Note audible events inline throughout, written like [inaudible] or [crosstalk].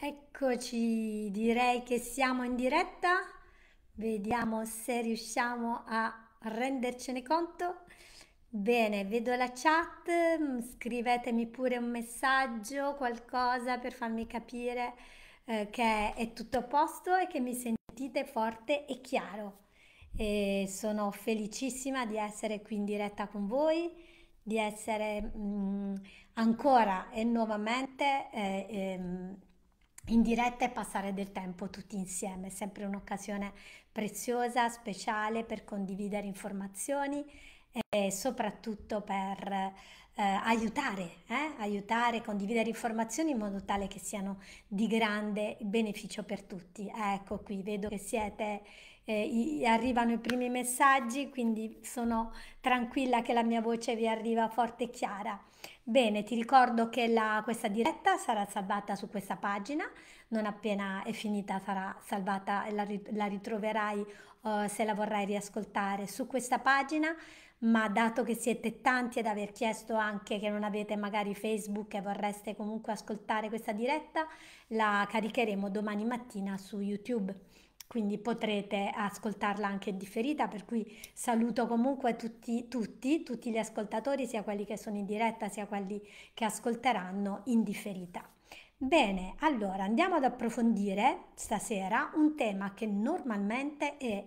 Eccoci, direi che siamo in diretta. Vediamo se riusciamo a rendercene conto. Bene, vedo la chat, scrivetemi pure un messaggio, qualcosa per farmi capire eh, che è tutto a posto e che mi sentite forte e chiaro. E sono felicissima di essere qui in diretta con voi, di essere mh, mm, ancora e nuovamente... Eh, ehm, in diretta e passare del tempo tutti insieme. È sempre un'occasione preziosa, speciale per condividere informazioni e soprattutto per eh, aiutare, eh? aiutare, condividere informazioni in modo tale che siano di grande beneficio per tutti. Ecco qui, vedo che siete, eh, i, arrivano i primi messaggi, quindi sono tranquilla che la mia voce vi arriva forte e chiara. Bene, ti ricordo che la, questa diretta sarà salvata su questa pagina, non appena è finita sarà salvata e la, la, ritroverai uh, se la vorrai riascoltare su questa pagina, ma dato che siete tanti ad aver chiesto anche che non avete magari Facebook e vorreste comunque ascoltare questa diretta, la caricheremo domani mattina su YouTube quindi potrete ascoltarla anche differita, per cui saluto comunque tutti, tutti, tutti gli ascoltatori, sia quelli che sono in diretta, sia quelli che ascolteranno in differita. Bene, allora andiamo ad approfondire stasera un tema che normalmente è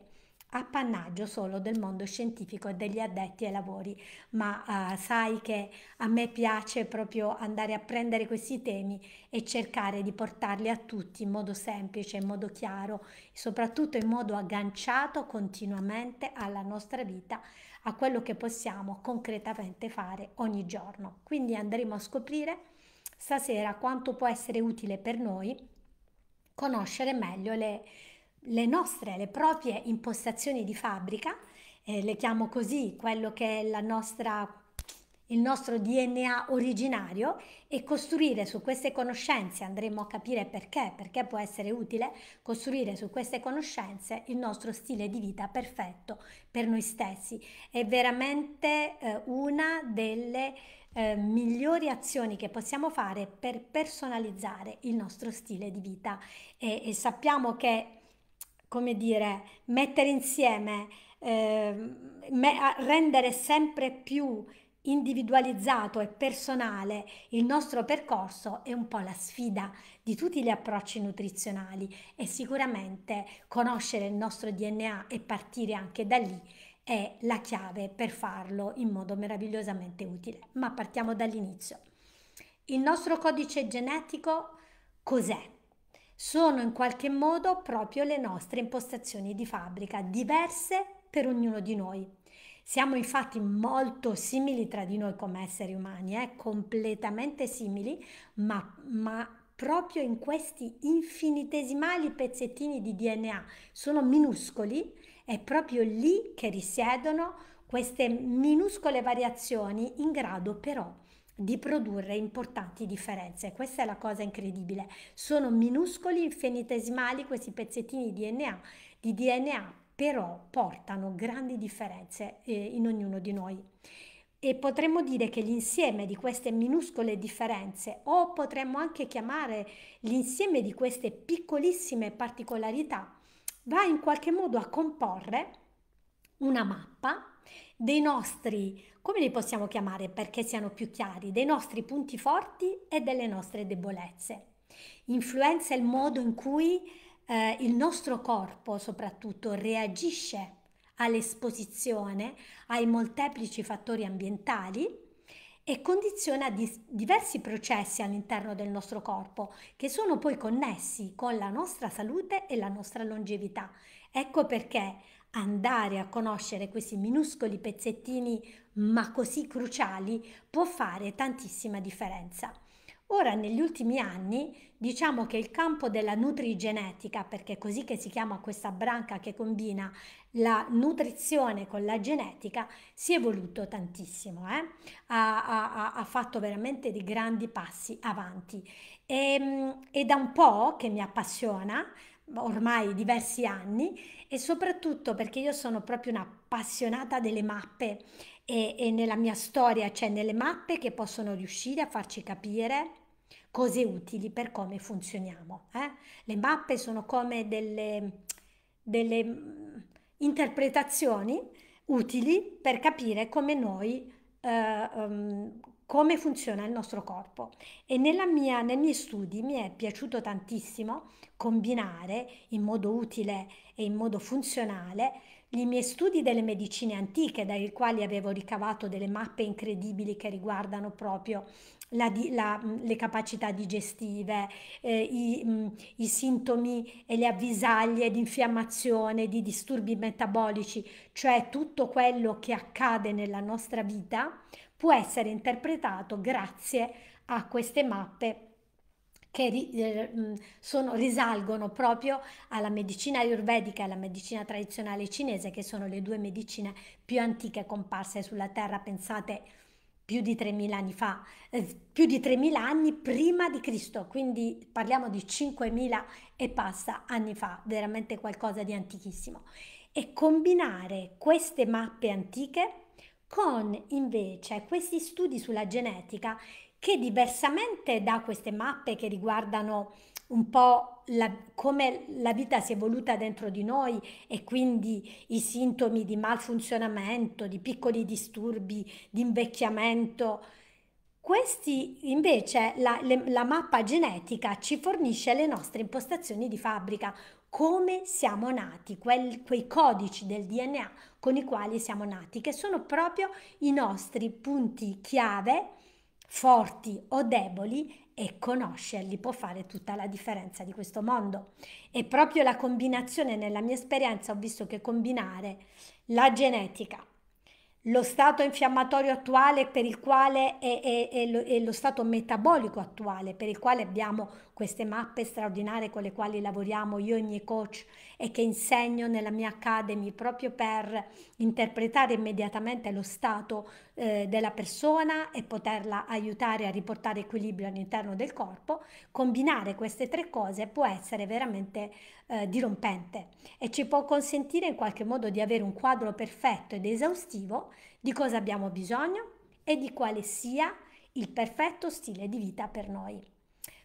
appannaggio solo del mondo scientifico e degli addetti ai lavori, ma uh, sai che a me piace proprio andare a prendere questi temi e cercare di portarli a tutti in modo semplice, in modo chiaro, soprattutto in modo agganciato continuamente alla nostra vita, a quello che possiamo concretamente fare ogni giorno. Quindi andremo a scoprire stasera quanto può essere utile per noi conoscere meglio le le nostre, le proprie impostazioni di fabbrica, eh, le chiamo così, quello che è nostra, il nostro DNA originario e costruire su queste conoscenze, andremo a capire perché, perché può essere utile costruire su queste conoscenze il nostro stile di vita perfetto per noi stessi. È veramente eh, una delle eh, migliori azioni che possiamo fare per personalizzare il nostro stile di vita e, e sappiamo che come dire, mettere insieme, eh, me- rendere sempre più individualizzato e personale il nostro percorso è un po' la sfida di tutti gli approcci nutrizionali e sicuramente conoscere il nostro DNA e partire anche da lì è la chiave per farlo in modo meravigliosamente utile. Ma partiamo dall'inizio. Il nostro codice genetico cos'è? sono in qualche modo proprio le nostre impostazioni di fabbrica, diverse per ognuno di noi. Siamo infatti molto simili tra di noi come esseri umani, eh? completamente simili, ma, ma proprio in questi infinitesimali pezzettini di DNA, sono minuscoli, è proprio lì che risiedono queste minuscole variazioni in grado però di produrre importanti differenze. Questa è la cosa incredibile. Sono minuscoli, infinitesimali questi pezzettini di DNA, di DNA però portano grandi differenze eh, in ognuno di noi. E potremmo dire che l'insieme di queste minuscole differenze, o potremmo anche chiamare l'insieme di queste piccolissime particolarità, va in qualche modo a comporre una mappa dei nostri, come li possiamo chiamare perché siano più chiari, dei nostri punti forti e delle nostre debolezze. Influenza il modo in cui eh, il nostro corpo soprattutto reagisce all'esposizione ai molteplici fattori ambientali e condiziona dis- diversi processi all'interno del nostro corpo che sono poi connessi con la nostra salute e la nostra longevità. Ecco perché andare a conoscere questi minuscoli pezzettini ma così cruciali può fare tantissima differenza. Ora, negli ultimi anni, diciamo che il campo della nutrigenetica, perché è così che si chiama questa branca che combina la nutrizione con la genetica, si è evoluto tantissimo, eh? ha, ha, ha, fatto veramente dei grandi passi avanti. E, ehm, è da un po' che mi appassiona, ormai diversi anni, e soprattutto perché io sono proprio una appassionata delle mappe e, e nella mia storia c'è cioè nelle mappe che possono riuscire a farci capire cose utili per come funzioniamo. Eh? Le mappe sono come delle, delle, mm, interpretazioni utili per capire come noi, eh, um, come funziona il nostro corpo. E mia, nei miei studi mi è piaciuto tantissimo combinare in modo utile e in modo funzionale i miei studi delle medicine antiche, dai quali avevo ricavato delle mappe incredibili che riguardano proprio la, la, mm, le capacità digestive, eh, i, mh, mm, i, sintomi e le avvisaglie di infiammazione, di disturbi metabolici, cioè tutto quello che accade nella nostra vita può essere interpretato grazie a queste mappe che eh, mm, sono, risalgono proprio alla medicina ayurvedica e alla medicina tradizionale cinese, che sono le due medicine più antiche comparse sulla Terra. Pensate più di 3.000 anni fa, eh, più di 3.000 anni prima di Cristo, quindi parliamo di 5.000 e passa anni fa, veramente qualcosa di antichissimo. E combinare queste mappe antiche con invece questi studi sulla genetica che diversamente da queste mappe che riguardano un po' la, come la vita si è evoluta dentro di noi e quindi i sintomi di malfunzionamento, di piccoli disturbi, di invecchiamento. Questi invece la, le, la mappa genetica ci fornisce le nostre impostazioni di fabbrica, come siamo nati, quel, quei codici del DNA con i quali siamo nati, che sono proprio i nostri punti chiave, forti o deboli, e conoscerli può fare tutta la differenza di questo mondo. E proprio la combinazione, nella mia esperienza, ho visto che combinare la genetica lo stato infiammatorio attuale per il quale è, è, è, lo, è, lo, stato metabolico attuale, per il quale abbiamo queste mappe straordinarie con le quali lavoriamo io e i miei coach e che insegno nella mia academy proprio per interpretare immediatamente lo stato eh, della persona e poterla aiutare a riportare equilibrio all'interno del corpo, combinare queste tre cose può essere veramente eh, dirompente e ci può consentire in qualche modo di avere un quadro perfetto ed esaustivo di cosa abbiamo bisogno e di quale sia il perfetto stile di vita per noi.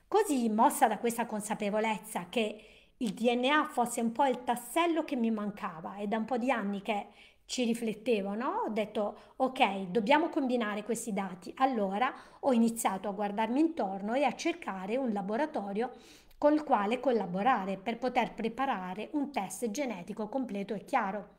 Così, mossa da questa consapevolezza che il DNA fosse un po' il tassello che mi mancava e da un po' di anni che ci riflettevo, no? Ho detto ok, dobbiamo combinare questi dati. Allora ho iniziato a guardarmi intorno e a cercare un laboratorio col quale collaborare per poter preparare un test genetico completo e chiaro.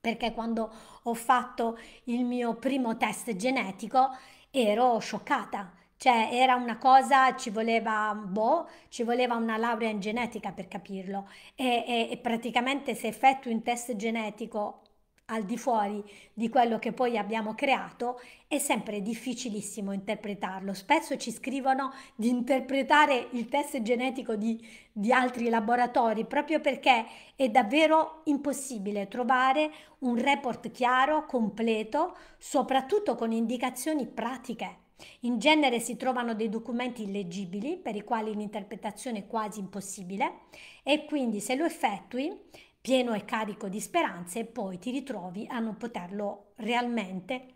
Perché quando ho fatto il mio primo test genetico ero scioccata, cioè era una cosa, ci voleva, boh, ci voleva una laurea in genetica per capirlo e, e, e praticamente se effettui un test genetico al di fuori di quello che poi abbiamo creato, è sempre difficilissimo interpretarlo. Spesso ci scrivono di interpretare il test genetico di, di altri laboratori proprio perché è davvero impossibile trovare un report chiaro, completo, soprattutto con indicazioni pratiche. In genere si trovano dei documenti illeggibili per i quali l'interpretazione è quasi impossibile e quindi se lo effettui pieno e carico di speranze e poi ti ritrovi a non poterlo realmente,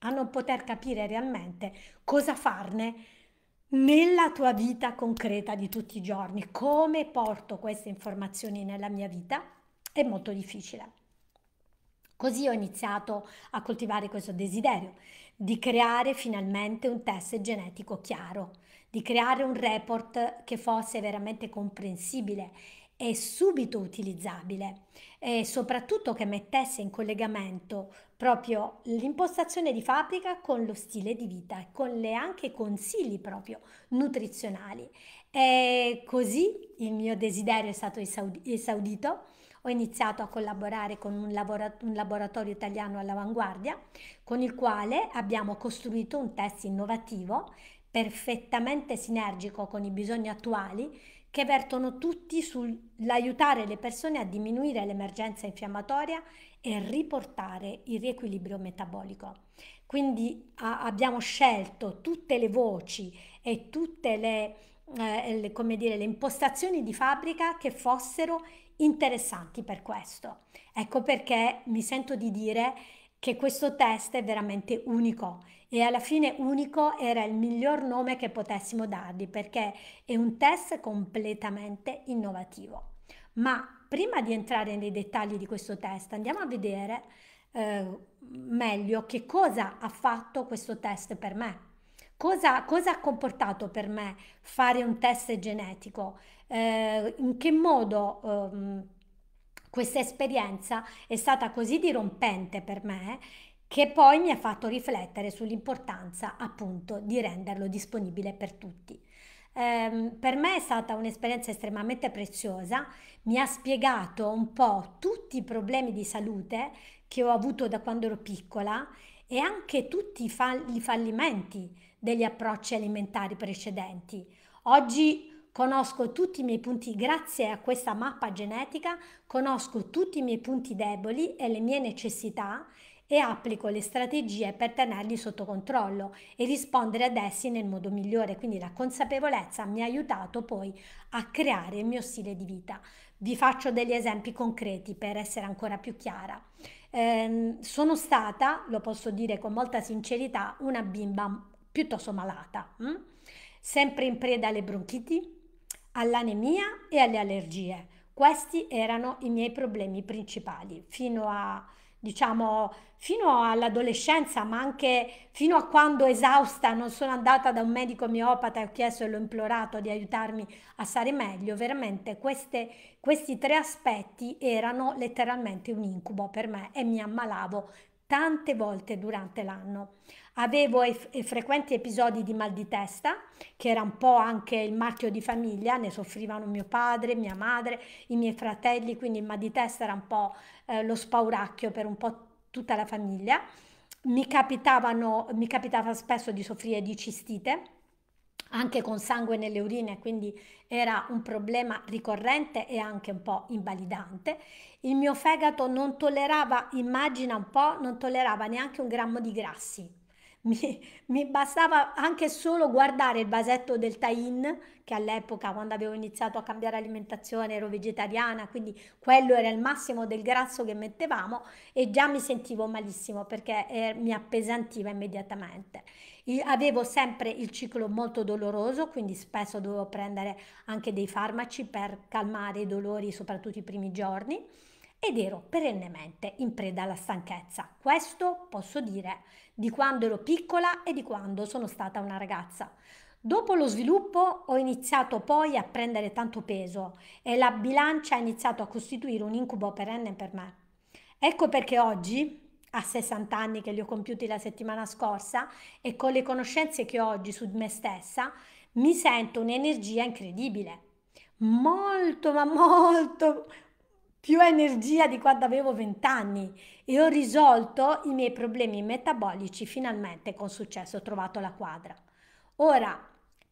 a non poter capire realmente cosa farne nella tua vita concreta di tutti i giorni, come porto queste informazioni nella mia vita, è molto difficile. Così ho iniziato a coltivare questo desiderio di creare finalmente un test genetico chiaro, di creare un report che fosse veramente comprensibile e subito utilizzabile e soprattutto che mettesse in collegamento proprio l'impostazione di fabbrica con lo stile di vita e con le anche consigli proprio nutrizionali. E così il mio desiderio è stato esaudito. Ho iniziato a collaborare con un, lavora- un laboratorio italiano all'avanguardia con il quale abbiamo costruito un test innovativo perfettamente sinergico con i bisogni attuali che vertono tutti sull'aiutare le persone a diminuire l'emergenza infiammatoria e riportare il riequilibrio metabolico. Quindi a, abbiamo scelto tutte le voci e tutte le, eh, le, come dire, le impostazioni di fabbrica che fossero interessanti per questo. Ecco perché mi sento di dire che questo test è veramente unico e alla fine unico era il miglior nome che potessimo dargli perché è un test completamente innovativo. Ma prima di entrare nei dettagli di questo test andiamo a vedere eh, meglio che cosa ha fatto questo test per me. Cosa, cosa, ha comportato per me fare un test genetico? Eh, in che modo ehm, questa esperienza è stata così dirompente per me che poi mi ha fatto riflettere sull'importanza appunto di renderlo disponibile per tutti. Eh, per me è stata un'esperienza estremamente preziosa, mi ha spiegato un po' tutti i problemi di salute che ho avuto da quando ero piccola e anche tutti i, fall- i fallimenti degli approcci alimentari precedenti. Oggi conosco tutti i miei punti, grazie a questa mappa genetica, conosco tutti i miei punti deboli e le mie necessità e applico le strategie per tenerli sotto controllo e rispondere ad essi nel modo migliore. Quindi la consapevolezza mi ha aiutato poi a creare il mio stile di vita. Vi faccio degli esempi concreti per essere ancora più chiara. Eh, sono stata, lo posso dire con molta sincerità, una bimba piuttosto malata, hm? sempre in preda alle bronchiti, all'anemia e alle allergie. Questi erano i miei problemi principali fino a diciamo fino all'adolescenza, ma anche fino a quando esausta non sono andata da un medico omeopata e ho chiesto e l'ho implorato di aiutarmi a stare meglio, veramente queste, questi tre aspetti erano letteralmente un incubo per me e mi ammalavo tante volte durante l'anno. Avevo frequenti episodi di mal di testa, che era un po' anche il marchio di famiglia, ne soffrivano mio padre, mia madre, i miei fratelli, quindi il mal di testa era un po' eh, lo spauracchio per un po' tutta la famiglia. Mi, mi capitava spesso di soffrire di cistite, anche con sangue nelle urine, quindi era un problema ricorrente e anche un po' invalidante. Il mio fegato non tollerava, immagina un po', non tollerava neanche un grammo di grassi mi, mi, bastava anche solo guardare il vasetto del Tain, che all'epoca quando avevo iniziato a cambiare alimentazione ero vegetariana, quindi quello era il massimo del grasso che mettevamo e già mi sentivo malissimo perché eh, mi appesantiva immediatamente. Io avevo sempre il ciclo molto doloroso, quindi spesso dovevo prendere anche dei farmaci per calmare i dolori, soprattutto i primi giorni ed ero perennemente in preda alla stanchezza. Questo posso dire di quando ero piccola e di quando sono stata una ragazza. Dopo lo sviluppo ho iniziato poi a prendere tanto peso e la bilancia ha iniziato a costituire un incubo perenne per me. Ecco perché oggi, a 60 anni che li ho compiuti la settimana scorsa e con le conoscenze che ho oggi su me stessa, mi sento un'energia incredibile, molto ma molto più energia di quando avevo 20 anni e ho risolto i miei problemi metabolici finalmente con successo, ho trovato la quadra. Ora,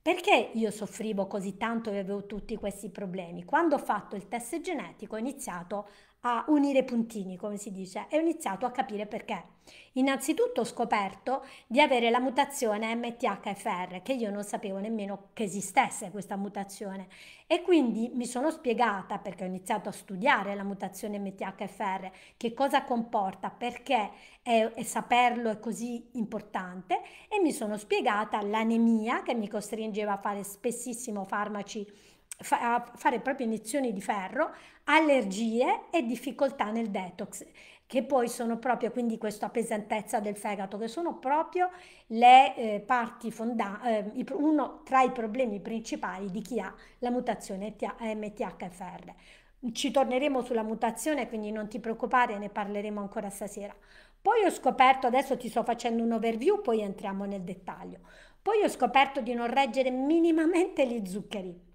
perché io soffrivo così tanto e avevo tutti questi problemi? Quando ho fatto il test genetico ho iniziato a unire i puntini, come si dice, e ho iniziato a capire perché. Innanzitutto ho scoperto di avere la mutazione MTHFR, che io non sapevo nemmeno che esistesse questa mutazione e quindi mi sono spiegata perché ho iniziato a studiare la mutazione MTHFR, che cosa comporta, perché è, è saperlo è così importante e mi sono spiegata l'anemia che mi costringeva a fare spessissimo farmaci fa fare proprio iniezioni di ferro, allergie e difficoltà nel detox, che poi sono proprio, quindi questa pesantezza del fegato, che sono proprio le eh, parti fondanti, eh, uno tra i problemi principali di chi ha la mutazione MTHFR. Ci torneremo sulla mutazione, quindi non ti preoccupare, ne parleremo ancora stasera. Poi ho scoperto, adesso ti sto facendo un overview, poi entriamo nel dettaglio. Poi ho scoperto di non reggere minimamente gli zuccheri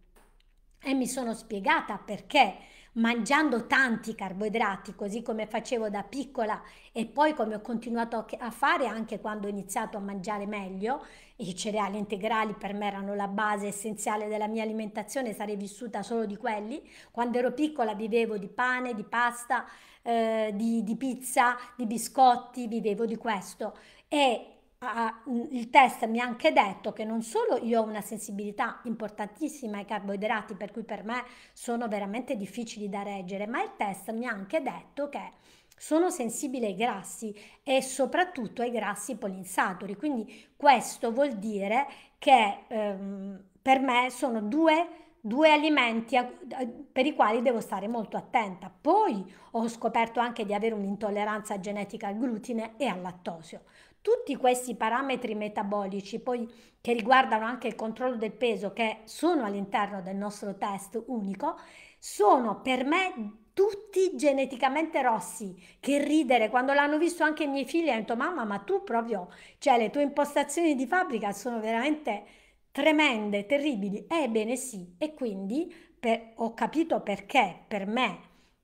e mi sono spiegata perché mangiando tanti carboidrati, così come facevo da piccola e poi come ho continuato a fare anche quando ho iniziato a mangiare meglio, i cereali integrali per me erano la base essenziale della mia alimentazione, sarei vissuta solo di quelli. Quando ero piccola vivevo di pane, di pasta, eh, di, di pizza, di biscotti, vivevo di questo. E ha, il test mi ha anche detto che non solo io ho una sensibilità importantissima ai carboidrati, per cui per me sono veramente difficili da reggere, ma il test mi ha anche detto che sono sensibile ai grassi e soprattutto ai grassi polinsaturi. Quindi questo vuol dire che ehm, per me sono due due alimenti eh, per i quali devo stare molto attenta. Poi ho scoperto anche di avere un'intolleranza genetica al glutine e al lattosio. Tutti questi parametri metabolici, poi che riguardano anche il controllo del peso, che sono all'interno del nostro test unico, sono per me tutti geneticamente rossi. Che ridere, quando l'hanno visto anche i miei figli hanno detto mamma, ma tu proprio, cioè le tue impostazioni di fabbrica sono veramente tremende, terribili. Ebbene sì, e quindi per, ho capito perché per me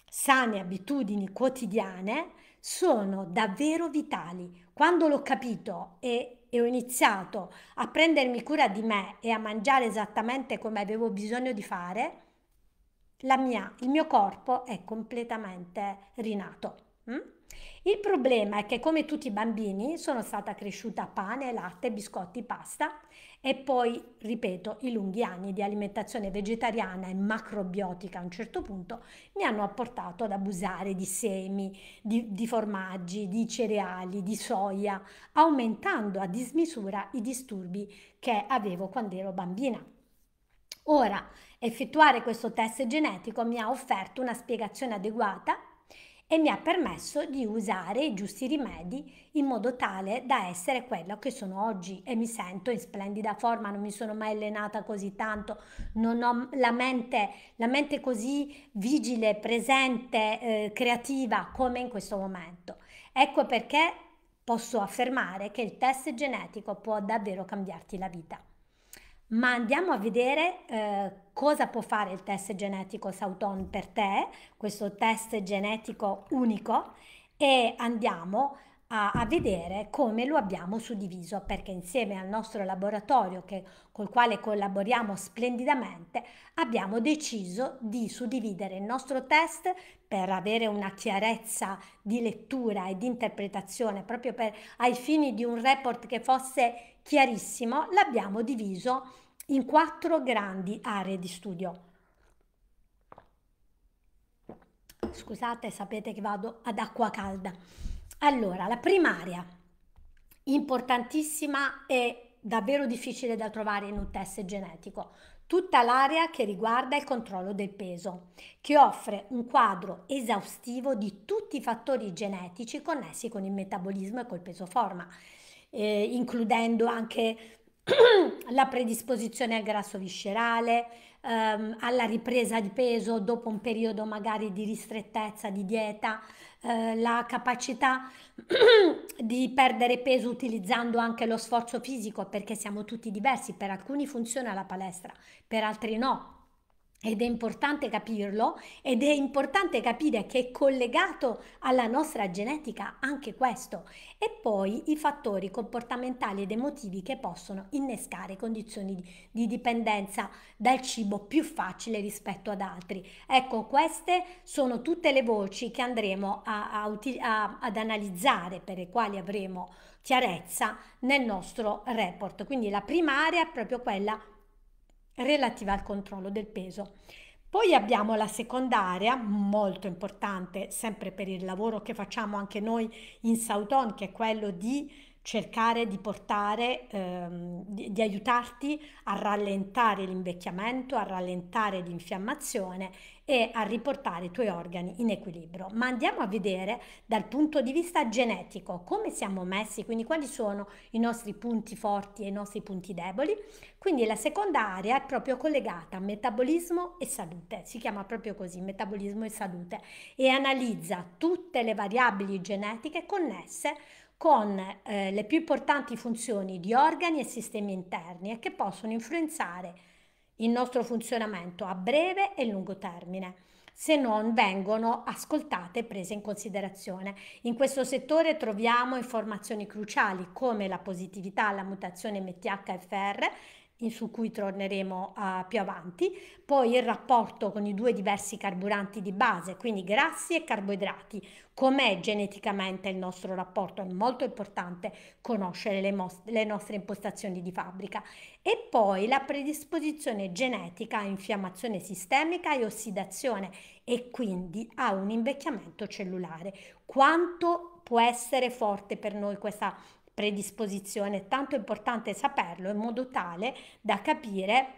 sane abitudini quotidiane sono davvero vitali. Quando l'ho capito e e ho iniziato a prendermi cura di me e a mangiare esattamente come avevo bisogno di fare, mia, il mio corpo è completamente rinato. Mm? Il problema è che come tutti i bambini sono stata cresciuta a pane, latte, biscotti, pasta e poi, ripeto, i lunghi anni di alimentazione vegetariana e macrobiotica a un certo punto mi hanno portato ad abusare di semi, di, di formaggi, di cereali, di soia, aumentando a dismisura i disturbi che avevo quando ero bambina. Ora, effettuare questo test genetico mi ha offerto una spiegazione adeguata e mi ha permesso di usare i giusti rimedi in modo tale da essere quello che sono oggi e mi sento in splendida forma, non mi sono mai allenata così tanto, non ho la mente, la mente così vigile, presente, eh, creativa come in questo momento. Ecco perché posso affermare che il test genetico può davvero cambiarti la vita ma andiamo a vedere eh, cosa può fare il test genetico Sauton per te, questo test genetico unico, e andiamo a, a, vedere come lo abbiamo suddiviso, perché insieme al nostro laboratorio che, col quale collaboriamo splendidamente, abbiamo deciso di suddividere il nostro test per avere una chiarezza di lettura e di interpretazione, proprio per, ai fini di un report che fosse chiarissimo, l'abbiamo diviso in quattro grandi aree di studio. Scusate, sapete che vado ad acqua calda. Allora, la prima area, importantissima e davvero difficile da trovare in un test genetico, tutta l'area che riguarda il controllo del peso, che offre un quadro esaustivo di tutti i fattori genetici connessi con il metabolismo e col peso forma, eh, includendo anche [clears throat] la predisposizione al grasso viscerale, ehm, alla ripresa di peso dopo un periodo magari di ristrettezza di dieta, eh, la capacità [clears throat] di perdere peso utilizzando anche lo sforzo fisico perché siamo tutti diversi, per alcuni funziona la palestra, per altri no, ed è importante capirlo ed è importante capire che è collegato alla nostra genetica anche questo e poi i fattori comportamentali ed emotivi che possono innescare condizioni di, dipendenza dal cibo più facile rispetto ad altri. Ecco, queste sono tutte le voci che andremo a, a, a, ad analizzare, per le quali avremo chiarezza nel nostro report. Quindi la prima area è proprio quella relativa al controllo del peso. Poi abbiamo la seconda area, molto importante, sempre per il lavoro che facciamo anche noi in Sauton, che è quello di cercare di portare, ehm, di, di aiutarti a rallentare l'invecchiamento, a rallentare l'infiammazione e a riportare i tuoi organi in equilibrio. Ma andiamo a vedere dal punto di vista genetico come siamo messi, quindi quali sono i nostri punti forti e i nostri punti deboli. Quindi la seconda area è proprio collegata a metabolismo e salute, si chiama proprio così, metabolismo e salute, e analizza tutte le variabili genetiche connesse con eh, le più importanti funzioni di organi e sistemi interni e che possono influenzare il nostro funzionamento a breve e lungo termine se non vengono ascoltate e prese in considerazione. In questo settore troviamo informazioni cruciali come la positività alla mutazione MTHFR su cui torneremo uh, più avanti, poi il rapporto con i due diversi carburanti di base, quindi grassi e carboidrati, com'è geneticamente il nostro rapporto, è molto importante conoscere le, le nostre impostazioni di fabbrica e poi la predisposizione genetica a infiammazione sistemica e ossidazione e quindi a un invecchiamento cellulare. Quanto può essere forte per noi questa predisposizione, tanto è importante saperlo in modo tale da capire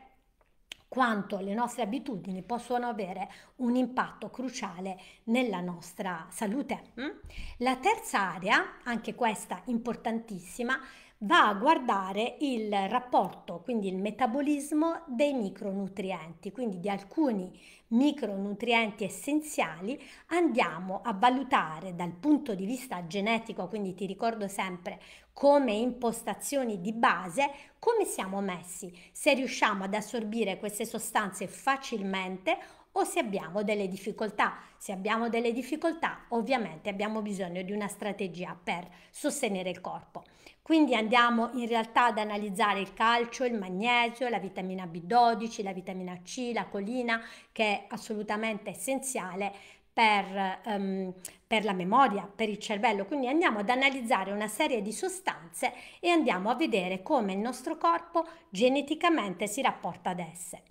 quanto le nostre abitudini possono avere un impatto cruciale nella nostra salute. Mm? La terza area, anche questa importantissima, va a guardare il rapporto, quindi il metabolismo dei micronutrienti, quindi di alcuni micronutrienti essenziali andiamo a valutare dal punto di vista genetico, quindi ti ricordo sempre come impostazioni di base come siamo messi, se riusciamo ad assorbire queste sostanze facilmente o se abbiamo delle difficoltà. Se abbiamo delle difficoltà, ovviamente abbiamo bisogno di una strategia per sostenere il corpo. Quindi andiamo in realtà ad analizzare il calcio, il magnesio, la vitamina B12, la vitamina C, la colina, che è assolutamente essenziale per, um, per la memoria, per il cervello. Quindi andiamo ad analizzare una serie di sostanze e andiamo a vedere come il nostro corpo geneticamente si rapporta ad esse.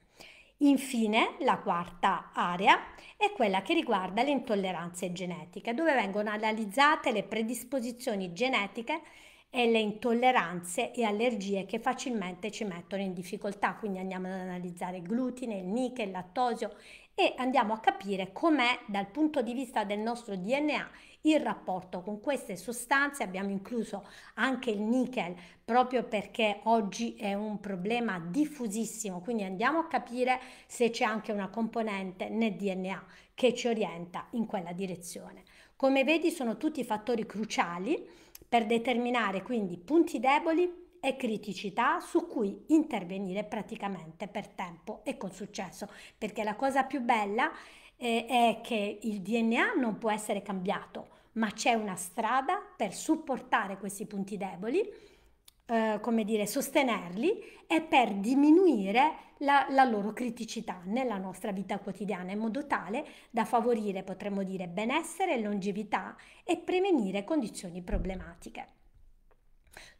Infine, la quarta area è quella che riguarda le intolleranze genetiche, dove vengono analizzate le predisposizioni genetiche e le intolleranze e allergie che facilmente ci mettono in difficoltà. Quindi andiamo ad analizzare glutine, il nichel, il lattosio e andiamo a capire com'è dal punto di vista del nostro DNA il rapporto con queste sostanze. Abbiamo incluso anche il nickel proprio perché oggi è un problema diffusissimo, quindi andiamo a capire se c'è anche una componente nel DNA che ci orienta in quella direzione. Come vedi sono tutti fattori cruciali per determinare quindi punti deboli, e criticità su cui intervenire praticamente per tempo e con successo, perché la cosa più bella eh, è che il DNA non può essere cambiato, ma c'è una strada per supportare questi punti deboli. Eh, come dire, sostenerli e per diminuire la, la, loro criticità nella nostra vita quotidiana in modo tale da favorire, potremmo dire, benessere, e longevità e prevenire condizioni problematiche.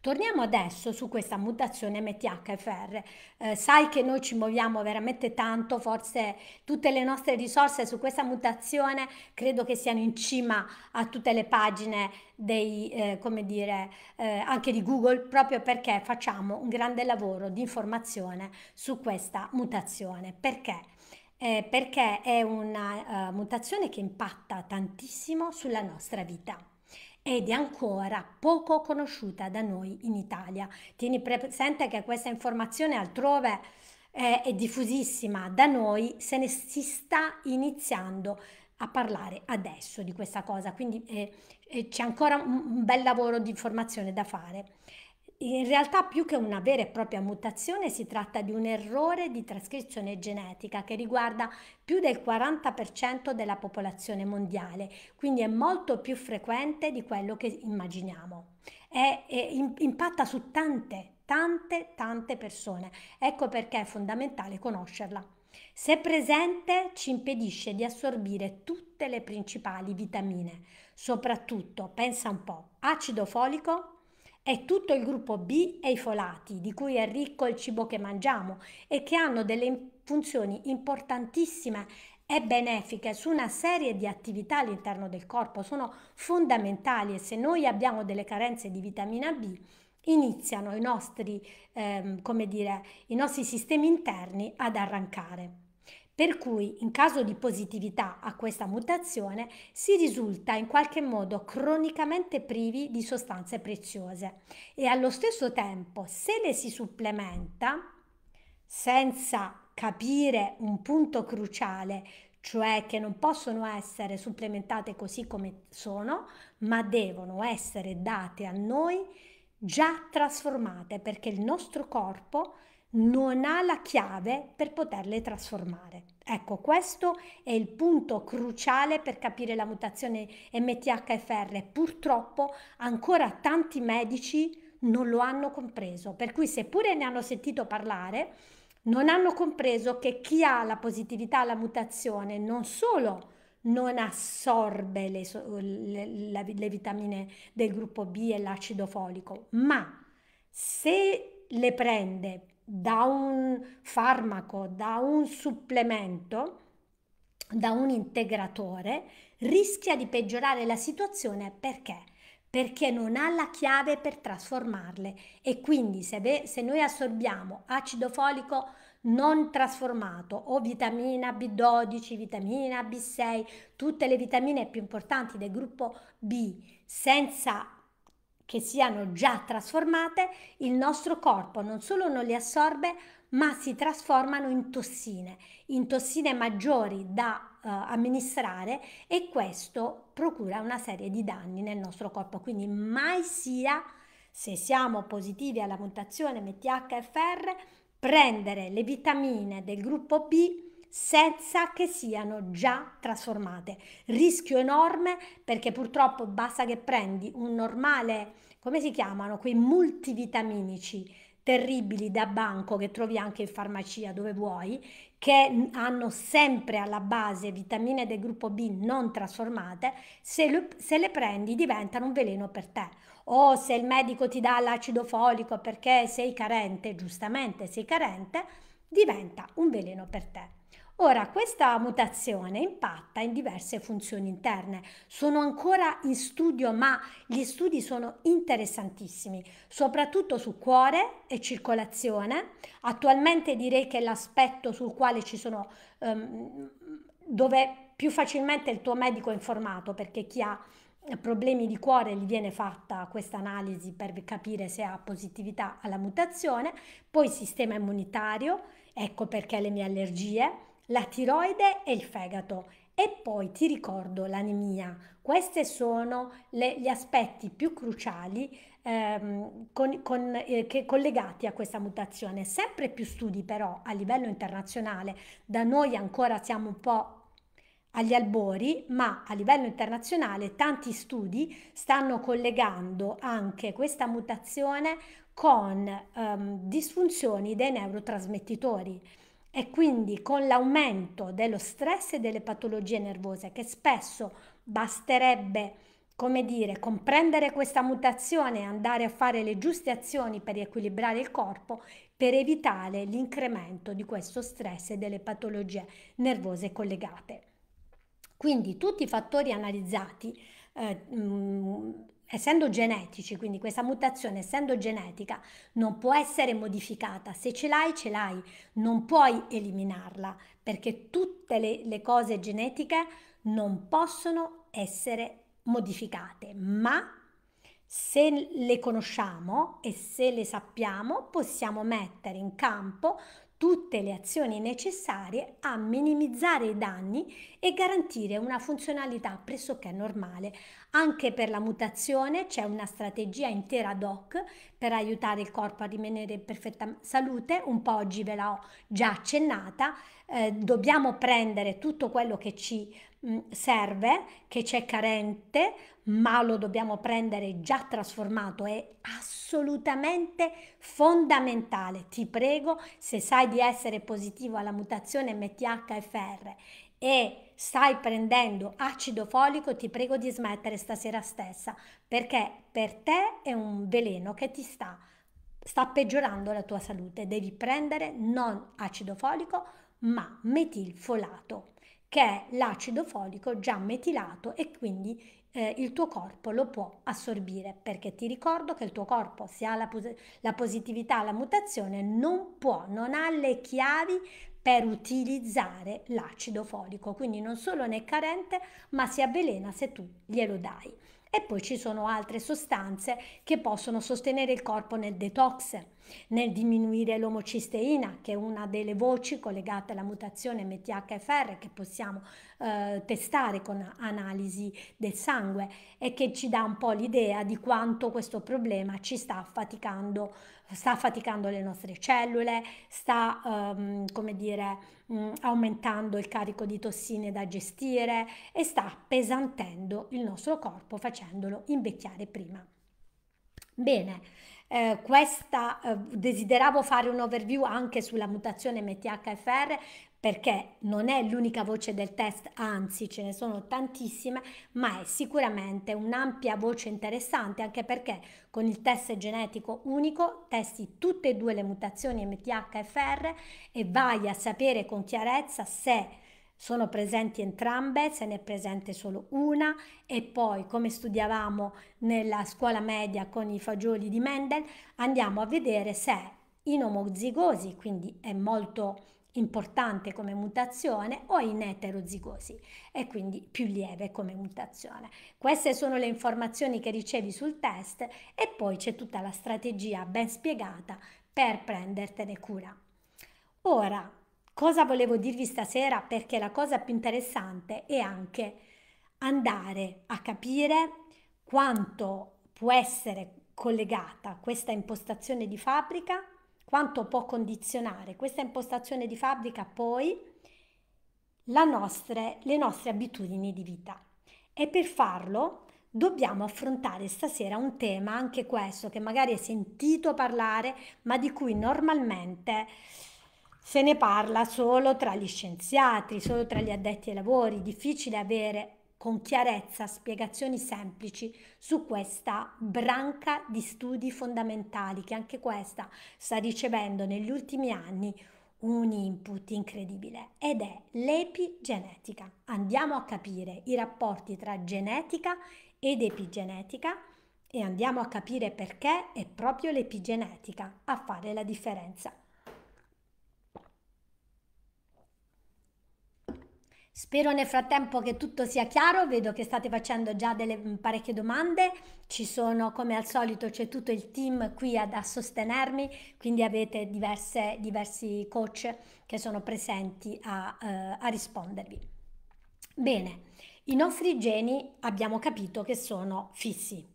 Torniamo adesso su questa mutazione MTHFR. Eh, sai che noi ci muoviamo veramente tanto, forse tutte le nostre risorse su questa mutazione credo che siano in cima a tutte le pagine dei, eh, come dire, eh, anche di Google, proprio perché facciamo un grande lavoro di informazione su questa mutazione. Perché? Eh, perché è una uh, mutazione che impatta tantissimo sulla nostra vita ed è ancora poco conosciuta da noi in Italia. Tieni presente che questa informazione altrove eh, è diffusissima, da noi se ne si sta iniziando a parlare adesso di questa cosa, quindi eh, eh c'è ancora un bel lavoro di informazione da fare. In realtà più che una vera e propria mutazione si tratta di un errore di trascrizione genetica che riguarda più del 40% della popolazione mondiale, quindi è molto più frequente di quello che immaginiamo. È, è, impatta su tante, tante, tante persone. Ecco perché è fondamentale conoscerla. Se presente ci impedisce di assorbire tutte le principali vitamine, soprattutto, pensa un po', acido folico, è tutto il gruppo B e i folati, di cui è ricco il cibo che mangiamo e che hanno delle funzioni importantissime e benefiche su una serie di attività all'interno del corpo, sono fondamentali e se noi abbiamo delle carenze di vitamina B iniziano i nostri, ehm, come dire, i nostri sistemi interni ad arrancare per cui in caso di positività a questa mutazione si risulta in qualche modo cronicamente privi di sostanze preziose e allo stesso tempo se le si supplementa senza capire un punto cruciale, cioè che non possono essere supplementate così come sono, ma devono essere date a noi già trasformate perché il nostro corpo non ha la chiave per poterle trasformare. Ecco, questo è il punto cruciale per capire la mutazione MTHFR. Purtroppo ancora tanti medici non lo hanno compreso, per cui seppure ne hanno sentito parlare, non hanno compreso che chi ha la positività alla mutazione non solo non assorbe le, le, le vitamine del gruppo B e l'acido folico, ma se le prende da un farmaco, da un supplemento, da un integratore, rischia di peggiorare la situazione perché? perché non ha la chiave per trasformarle e quindi se, ve, se, noi assorbiamo acido folico non trasformato o vitamina B12, vitamina B6, tutte le vitamine più importanti del gruppo B senza che siano già trasformate, il nostro corpo non solo non le assorbe, ma si trasformano in tossine, in tossine maggiori da eh, amministrare e questo procura una serie di danni nel nostro corpo. Quindi mai sia, se siamo positivi alla mutazione MTHFR, prendere le vitamine del gruppo B senza che siano già trasformate. Rischio enorme perché purtroppo basta che prendi un normale, come si chiamano, quei multivitaminici terribili da banco che trovi anche in farmacia dove vuoi, che hanno sempre alla base vitamine del gruppo B non trasformate, se, lo, se, le prendi diventano un veleno per te. O se il medico ti dà l'acido folico perché sei carente, giustamente sei carente, diventa un veleno per te. Ora, questa mutazione impatta in diverse funzioni interne. Sono ancora in studio, ma gli studi sono interessantissimi, soprattutto su cuore e circolazione. Attualmente direi che l'aspetto sul quale ci sono, um, dove più facilmente il tuo medico è informato, perché chi ha problemi di cuore gli viene fatta questa analisi per capire se ha positività alla mutazione, poi sistema immunitario, ecco perché le mie allergie la tiroide e il fegato. E poi ti ricordo l'anemia. Questi sono le, gli aspetti più cruciali ehm, con, con, eh, che, collegati a questa mutazione. Sempre più studi però a livello internazionale, da noi ancora siamo un po' agli albori, ma a livello internazionale tanti studi stanno collegando anche questa mutazione con ehm, disfunzioni dei neurotrasmettitori e quindi con l'aumento dello stress e delle patologie nervose che spesso basterebbe come dire, comprendere questa mutazione e andare a fare le giuste azioni per riequilibrare il corpo per evitare l'incremento di questo stress e delle patologie nervose collegate. Quindi tutti i fattori analizzati eh, essendo genetici, quindi questa mutazione essendo genetica non può essere modificata, se ce l'hai ce l'hai, non puoi eliminarla perché tutte le, le cose genetiche non possono essere modificate, ma se le conosciamo e se le sappiamo possiamo mettere in campo tutte le azioni necessarie a minimizzare i danni e garantire una funzionalità pressoché normale. Anche per la mutazione c'è una strategia intera ad hoc per aiutare il corpo a rimanere in perfetta salute, un po' oggi ve l'ho già accennata, eh, dobbiamo prendere tutto quello che ci Mm, serve, che c'è carente, ma lo dobbiamo prendere già trasformato, è assolutamente fondamentale. Ti prego, se sai di essere positivo alla mutazione MTHFR e stai prendendo acido folico, ti prego di smettere stasera stessa, perché per te è un veleno che ti sta, sta peggiorando la tua salute. Devi prendere non acido folico, ma metilfolato che è l'acido folico già metilato e quindi eh, il tuo corpo lo può assorbire perché ti ricordo che il tuo corpo se ha la, pos- la positività alla mutazione non può, non ha le chiavi per utilizzare l'acido folico, quindi non solo ne è carente ma si avvelena se tu glielo dai. E poi ci sono altre sostanze che possono sostenere il corpo nel detox, nel diminuire l'omocisteina, che è una delle voci collegate alla mutazione MTHFR che possiamo eh, testare con analisi del sangue e che ci dà un po' l'idea di quanto questo problema ci sta affaticando sta affaticando le nostre cellule, sta um, come dire, um, aumentando il carico di tossine da gestire e sta pesantendo il nostro corpo facendolo invecchiare prima. Bene, eh, questa eh, desideravo fare un overview anche sulla mutazione MTHFR perché non è l'unica voce del test, anzi ce ne sono tantissime, ma è sicuramente un'ampia voce interessante anche perché con il test genetico unico testi tutte e due le mutazioni MTHFR e vai a sapere con chiarezza se sono presenti entrambe, se ne è presente solo una e poi come studiavamo nella scuola media con i fagioli di Mendel andiamo a vedere se in omozigosi, quindi è molto importante come mutazione o in eterozigosi e quindi più lieve come mutazione. Queste sono le informazioni che ricevi sul test e poi c'è tutta la strategia ben spiegata per prendertene cura. Ora, cosa volevo dirvi stasera perché la cosa più interessante è anche andare a capire quanto può essere collegata questa impostazione di fabbrica quanto può condizionare questa impostazione di fabbrica poi nostre, le nostre abitudini di vita. E per farlo dobbiamo affrontare stasera un tema, anche questo, che magari hai sentito parlare, ma di cui normalmente se ne parla solo tra gli scienziati, solo tra gli addetti ai lavori, difficile avere con chiarezza spiegazioni semplici su questa branca di studi fondamentali che anche questa sta ricevendo negli ultimi anni un input incredibile ed è l'epigenetica. Andiamo a capire i rapporti tra genetica ed epigenetica e andiamo a capire perché è proprio l'epigenetica a fare la differenza. Spero nel frattempo che tutto sia chiaro, vedo che state facendo già delle parecchie domande, ci sono come al solito c'è tutto il team qui ad, a sostenermi, quindi avete diverse, diversi coach che sono presenti a, eh, a rispondervi. Bene, i nostri geni abbiamo capito che sono fissi,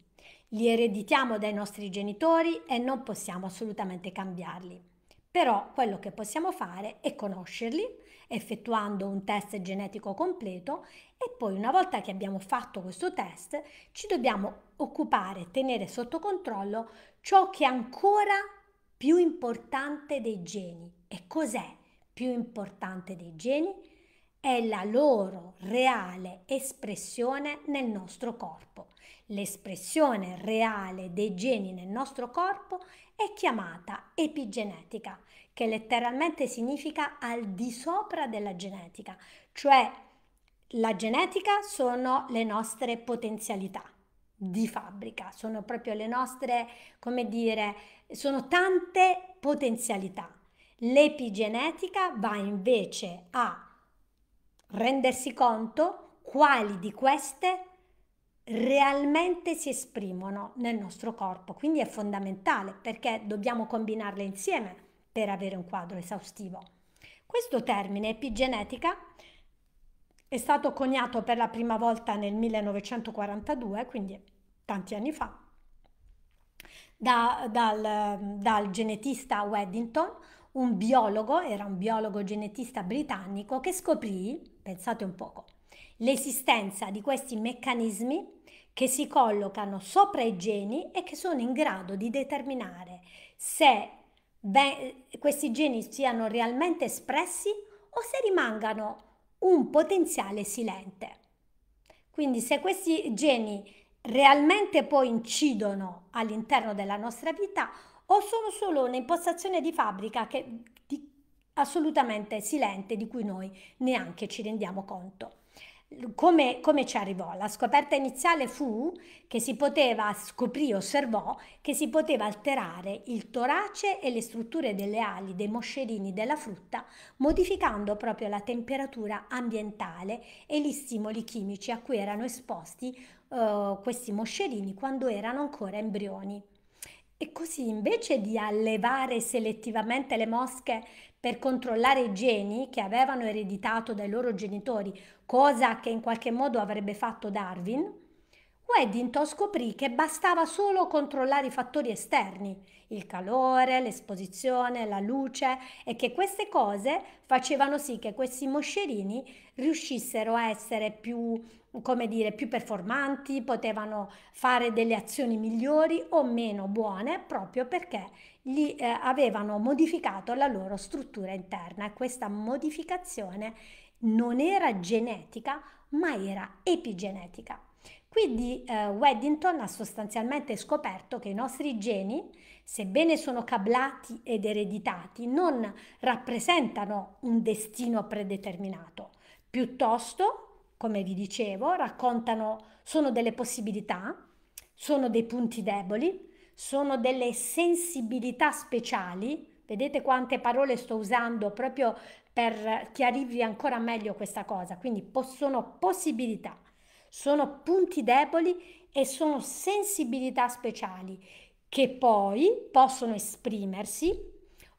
li ereditiamo dai nostri genitori e non possiamo assolutamente cambiarli, però quello che possiamo fare è conoscerli effettuando un test genetico completo e poi una volta che abbiamo fatto questo test ci dobbiamo occupare, tenere sotto controllo ciò che è ancora più importante dei geni. E cos'è più importante dei geni? È la loro reale espressione nel nostro corpo. L'espressione reale dei geni nel nostro corpo è chiamata epigenetica, che letteralmente significa al di sopra della genetica, cioè la genetica sono le nostre potenzialità di fabbrica, sono proprio le nostre, come dire, sono tante potenzialità. L'epigenetica va invece a rendersi conto quali di queste realmente si esprimono nel nostro corpo. Quindi è fondamentale perché dobbiamo combinarle insieme per avere un quadro esaustivo. Questo termine epigenetica è stato coniato per la prima volta nel 1942, quindi tanti anni fa, da, dal, dal genetista Weddington, un biologo, era un biologo genetista britannico, che scoprì, pensate un poco, l'esistenza di questi meccanismi che si collocano sopra i geni e che sono in grado di determinare se ben, questi geni siano realmente espressi o se rimangano un potenziale silente. Quindi se questi geni realmente poi incidono all'interno della nostra vita o sono solo un'impostazione di fabbrica che di, assolutamente silente di cui noi neanche ci rendiamo conto come, come, ci arrivò? La scoperta iniziale fu che si poteva, scoprì, osservò, che si poteva alterare il torace e le strutture delle ali dei moscerini della frutta modificando proprio la temperatura ambientale e gli stimoli chimici a cui erano esposti eh, questi moscerini quando erano ancora embrioni. E così invece di allevare selettivamente le mosche per controllare i geni che avevano ereditato dai loro genitori, cosa che in qualche modo avrebbe fatto Darwin, Weddington scoprì che bastava solo controllare i fattori esterni, il calore, l'esposizione, la luce e che queste cose facevano sì che questi moscerini riuscissero a essere più come dire, più performanti, potevano fare delle azioni migliori o meno buone proprio perché gli eh, avevano modificato la loro struttura interna e questa modificazione non era genetica ma era epigenetica. Quindi eh, Weddington ha sostanzialmente scoperto che i nostri geni, sebbene sono cablati ed ereditati, non rappresentano un destino predeterminato, piuttosto come vi dicevo, raccontano, sono delle possibilità, sono dei punti deboli, sono delle sensibilità speciali. Vedete quante parole sto usando proprio per chiarirvi ancora meglio questa cosa. Quindi po- sono possibilità, sono punti deboli e sono sensibilità speciali che poi possono esprimersi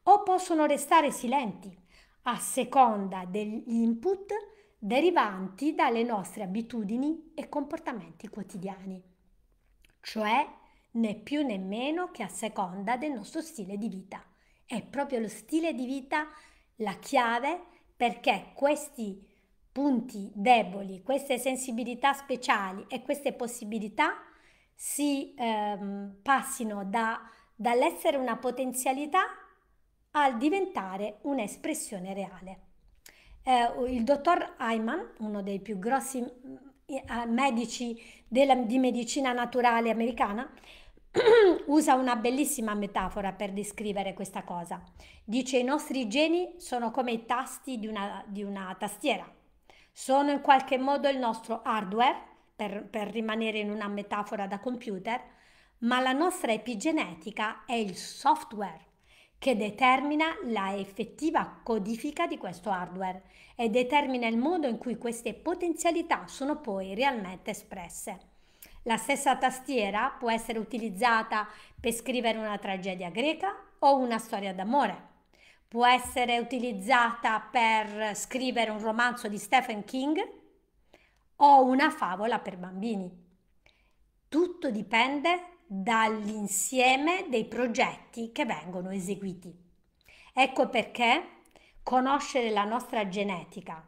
o possono restare silenti a seconda degli input derivanti dalle nostre abitudini e comportamenti quotidiani, cioè né più né meno che a seconda del nostro stile di vita. È proprio lo stile di vita la chiave perché questi punti deboli, queste sensibilità speciali e queste possibilità si ehm, passino da, dall'essere una potenzialità al diventare un'espressione reale eh, il dottor Ayman, uno dei più grossi mm, eh, medici della, di medicina naturale americana, [clears throat] usa una bellissima metafora per descrivere questa cosa. Dice i nostri geni sono come i tasti di una, di una tastiera, sono in qualche modo il nostro hardware, per, per rimanere in una metafora da computer, ma la nostra epigenetica è il software che determina la effettiva codifica di questo hardware e determina il modo in cui queste potenzialità sono poi realmente espresse. La stessa tastiera può essere utilizzata per scrivere una tragedia greca o una storia d'amore. Può essere utilizzata per scrivere un romanzo di Stephen King o una favola per bambini. Tutto dipende dall'insieme dei progetti che vengono eseguiti. Ecco perché conoscere la nostra genetica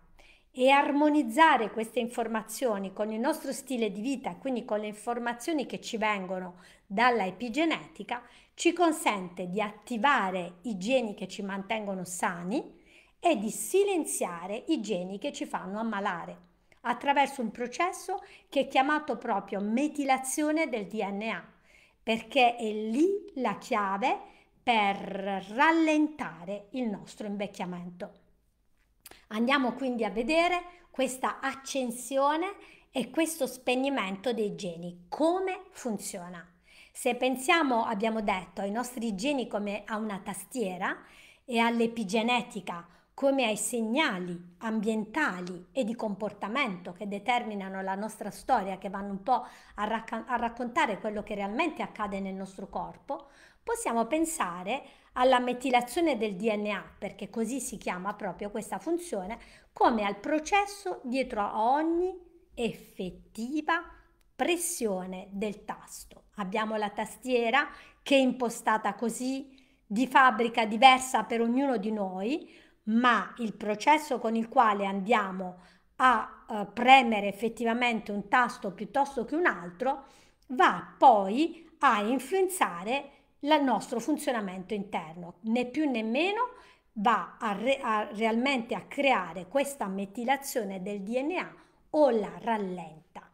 e armonizzare queste informazioni con il nostro stile di vita e quindi con le informazioni che ci vengono dalla epigenetica ci consente di attivare i geni che ci mantengono sani e di silenziare i geni che ci fanno ammalare attraverso un processo che è chiamato proprio metilazione del DNA perché è lì la chiave per rallentare il nostro invecchiamento. Andiamo quindi a vedere questa accensione e questo spegnimento dei geni, come funziona. Se pensiamo, abbiamo detto, ai nostri geni come a una tastiera e all'epigenetica come ai segnali ambientali e di comportamento che determinano la nostra storia, che vanno un po' a, racc- a, raccontare quello che realmente accade nel nostro corpo, possiamo pensare alla metilazione del DNA, perché così si chiama proprio questa funzione, come al processo dietro a ogni effettiva pressione del tasto. Abbiamo la tastiera che è impostata così, di fabbrica diversa per ognuno di noi, ma il processo con il quale andiamo a eh, premere effettivamente un tasto piuttosto che un altro va poi a influenzare il nostro funzionamento interno, né più né meno va a re, a, realmente a creare questa metilazione del DNA o la rallenta.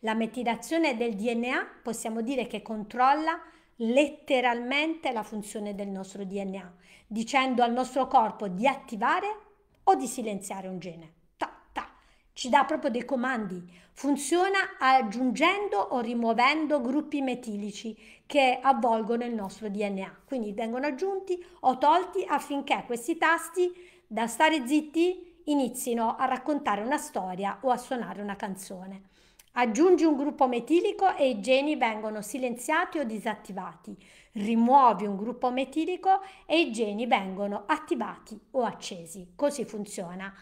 La metilazione del DNA possiamo dire che controlla letteralmente la funzione del nostro DNA dicendo al nostro corpo di attivare o di silenziare un gene. Ta, ta. Ci dà proprio dei comandi. Funziona aggiungendo o rimuovendo gruppi metilici che avvolgono il nostro DNA. Quindi vengono aggiunti o tolti affinché questi tasti, da stare zitti, inizino a raccontare una storia o a suonare una canzone. Aggiungi un gruppo metilico e i geni vengono silenziati o disattivati rimuovi un gruppo metilico e i geni vengono attivati o accesi. Così funziona.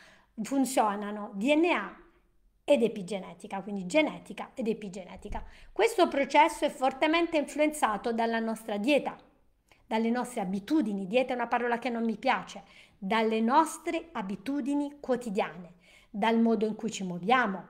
funzionano DNA ed epigenetica, quindi genetica ed epigenetica. Questo processo è fortemente influenzato dalla nostra dieta, dalle nostre abitudini, dieta è una parola che non mi piace, dalle nostre abitudini quotidiane, dal modo in cui ci muoviamo,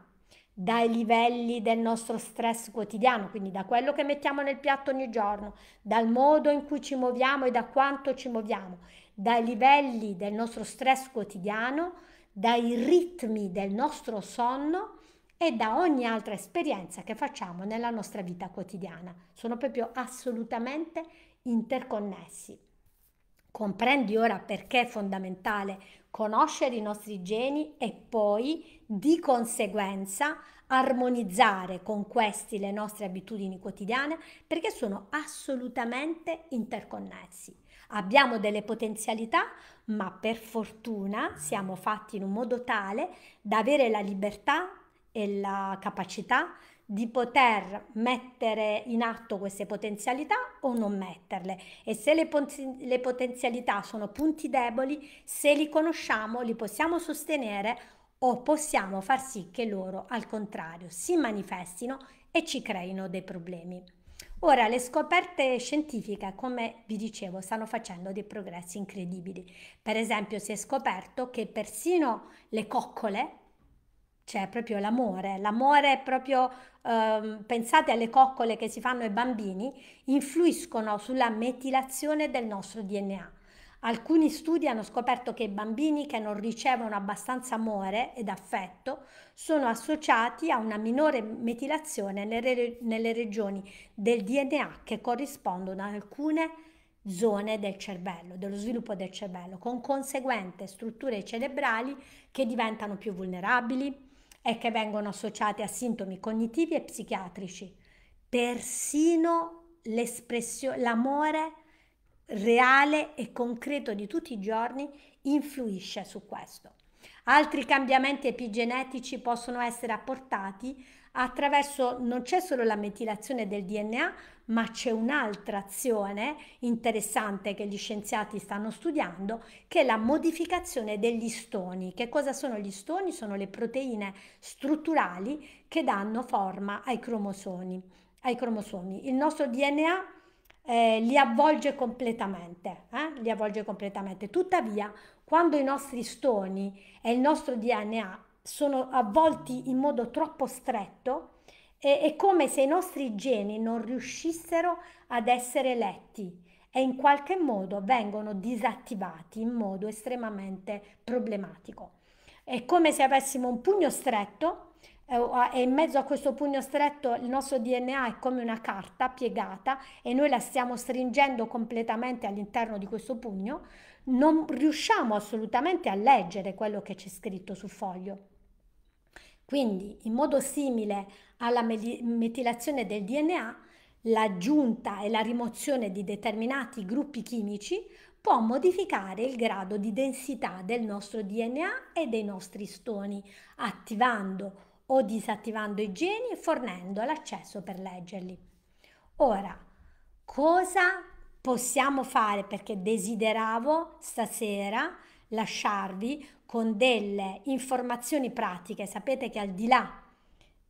dai livelli del nostro stress quotidiano, quindi da quello che mettiamo nel piatto ogni giorno, dal modo in cui ci muoviamo e da quanto ci muoviamo, dai livelli del nostro stress quotidiano, dai ritmi del nostro sonno e da ogni altra esperienza che facciamo nella nostra vita quotidiana. Sono proprio assolutamente interconnessi. Comprendi ora perché è fondamentale conoscere i nostri geni e poi di conseguenza armonizzare con questi le nostre abitudini quotidiane perché sono assolutamente interconnessi. Abbiamo delle potenzialità, ma per fortuna siamo fatti in un modo tale da avere la libertà e la capacità di poter mettere in atto queste potenzialità o non metterle e se le, pot- le potenzialità sono punti deboli, se li conosciamo li possiamo sostenere o possiamo far sì che loro al contrario si manifestino e ci creino dei problemi. Ora, le scoperte scientifiche, come vi dicevo, stanno facendo dei progressi incredibili. Per esempio, si è scoperto che persino le coccole, cioè proprio l'amore, l'amore è proprio eh, pensate alle coccole che si fanno ai bambini, influiscono sulla metilazione del nostro DNA. Alcuni studi hanno scoperto che i bambini che non ricevono abbastanza amore ed affetto sono associati a una minore metilazione nelle, nelle regioni del DNA che corrispondono ad alcune zone del cervello, dello sviluppo del cervello, con conseguente strutture cerebrali che diventano più vulnerabili, è che vengono associate a sintomi cognitivi e psichiatrici, persino l'espressione, l'amore reale e concreto di tutti i giorni influisce su questo. Altri cambiamenti epigenetici possono essere apportati attraverso non c'è solo la metilazione del DNA, ma c'è un'altra azione interessante che gli scienziati stanno studiando, che è la modificazione degli stoni. Che cosa sono gli stoni? Sono le proteine strutturali che danno forma ai cromosomi. Ai cromosomi. Il nostro DNA eh, li avvolge completamente, eh? li avvolge completamente. Tuttavia, quando i nostri stoni e il nostro DNA sono avvolti in modo troppo stretto e, è come se i nostri geni non riuscissero ad essere letti e in qualche modo vengono disattivati in modo estremamente problematico. È come se avessimo un pugno stretto eh, e in mezzo a questo pugno stretto il nostro DNA è come una carta piegata e noi la stiamo stringendo completamente all'interno di questo pugno, non riusciamo assolutamente a leggere quello che c'è scritto sul foglio. Quindi, in modo simile alla metilazione del DNA, l'aggiunta e la rimozione di determinati gruppi chimici può modificare il grado di densità del nostro DNA e dei nostri stoni, attivando o disattivando i geni e fornendo l'accesso per leggerli. Ora, cosa possiamo fare perché desideravo stasera lasciarvi con delle informazioni pratiche, sapete che al di là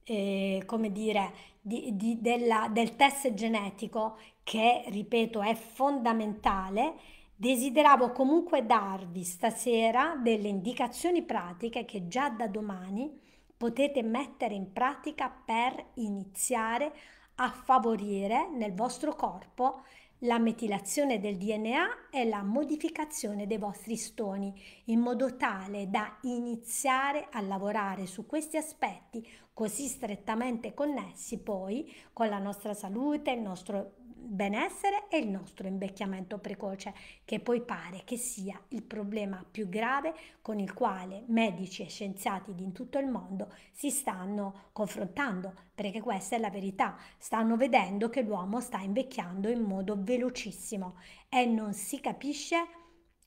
eh, come dire, di, di, della, del test genetico, che ripeto è fondamentale, desideravo comunque darvi stasera delle indicazioni pratiche che già da domani potete mettere in pratica per iniziare a favorire nel vostro corpo la metilazione del DNA è la modificazione dei vostri stoni in modo tale da iniziare a lavorare su questi aspetti così strettamente connessi poi con la nostra salute, il nostro benessere e il nostro invecchiamento precoce, che poi pare che sia il problema più grave con il quale medici e scienziati di tutto il mondo si stanno confrontando, perché questa è la verità, stanno vedendo che l'uomo sta invecchiando in modo velocissimo e non si capisce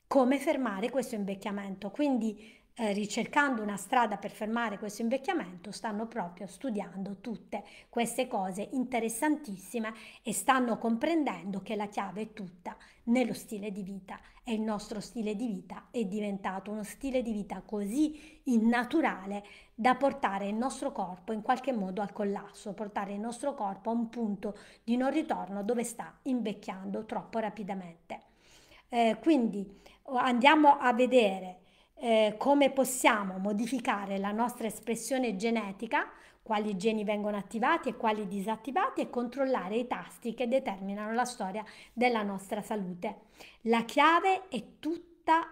come fermare questo invecchiamento. Quindi eh, ricercando una strada per fermare questo invecchiamento, stanno proprio studiando tutte queste cose interessantissime e stanno comprendendo che la chiave è tutta nello stile di vita e il nostro stile di vita è diventato uno stile di vita così innaturale da portare il nostro corpo in qualche modo al collasso, portare il nostro corpo a un punto di non ritorno dove sta invecchiando troppo rapidamente. Eh, quindi andiamo a vedere eh, come possiamo modificare la nostra espressione genetica, quali geni vengono attivati e quali disattivati e controllare i tasti che determinano la storia della nostra salute. La chiave è tutta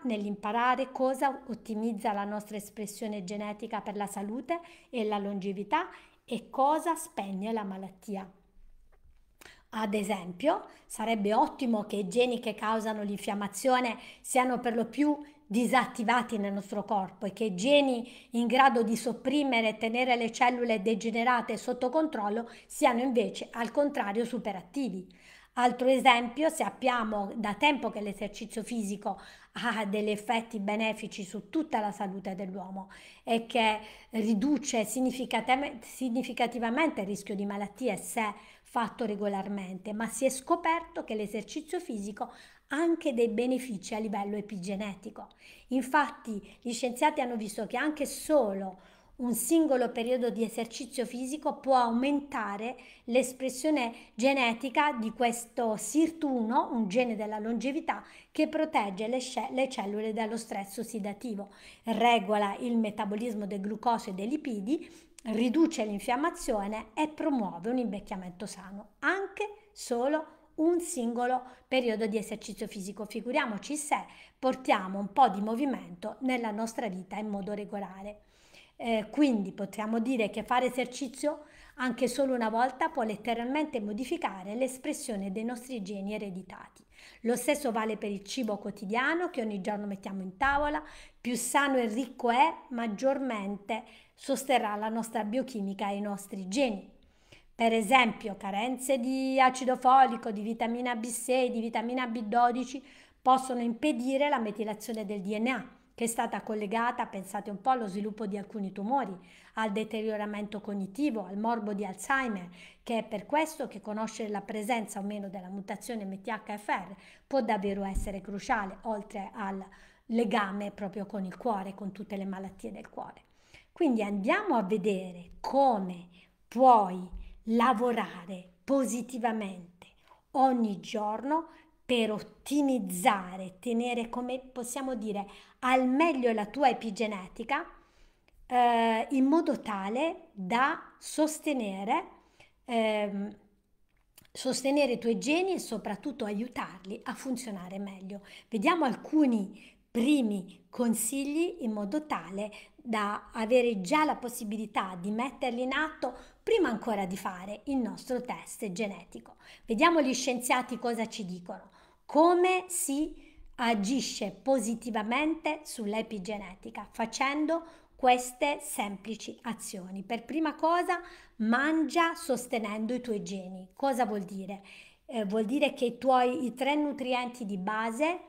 nell'imparare cosa ottimizza la nostra espressione genetica per la salute e la longevità e cosa spegne la malattia. Ad esempio, sarebbe ottimo che i geni che causano l'infiammazione siano per lo più disattivati nel nostro corpo e che geni in grado di sopprimere e tenere le cellule degenerate sotto controllo siano invece al contrario superattivi. Altro esempio, sappiamo da tempo che l'esercizio fisico ha degli effetti benefici su tutta la salute dell'uomo e che riduce significativamente il rischio di malattie se fatto regolarmente, ma si è scoperto che l'esercizio fisico anche dei benefici a livello epigenetico. Infatti gli scienziati hanno visto che anche solo un singolo periodo di esercizio fisico può aumentare l'espressione genetica di questo SIRT1, un gene della longevità che protegge le, sc- le, cellule dallo stress ossidativo, regola il metabolismo del glucosio e dei lipidi, riduce l'infiammazione e promuove un invecchiamento sano, anche solo un singolo periodo di esercizio fisico. Figuriamoci se portiamo un po' di movimento nella nostra vita in modo regolare. Eh, quindi potremmo dire che fare esercizio anche solo una volta può letteralmente modificare l'espressione dei nostri geni ereditati. Lo stesso vale per il cibo quotidiano che ogni giorno mettiamo in tavola, più sano e ricco è, maggiormente sosterrà la nostra biochimica e i nostri geni. Per esempio, carenze di acido folico, di vitamina B6, di vitamina B12 possono impedire la metilazione del DNA, che è stata collegata, pensate un po', allo sviluppo di alcuni tumori, al deterioramento cognitivo, al morbo di Alzheimer, che è per questo che conoscere la presenza o meno della mutazione MTHFR può davvero essere cruciale, oltre al legame proprio con il cuore, con tutte le malattie del cuore. Quindi andiamo a vedere come puoi lavorare positivamente ogni giorno per ottimizzare, tenere come possiamo dire al meglio la tua epigenetica eh, in modo tale da sostenere, eh, sostenere i tuoi geni e soprattutto aiutarli a funzionare meglio. Vediamo alcuni primi consigli in modo tale da avere già la possibilità di metterli in atto prima ancora di fare il nostro test genetico. Vediamo gli scienziati cosa ci dicono, come si agisce positivamente sull'epigenetica facendo queste semplici azioni. Per prima cosa, mangia sostenendo i tuoi geni. Cosa vuol dire? Eh, vuol dire che i tuoi i tre nutrienti di base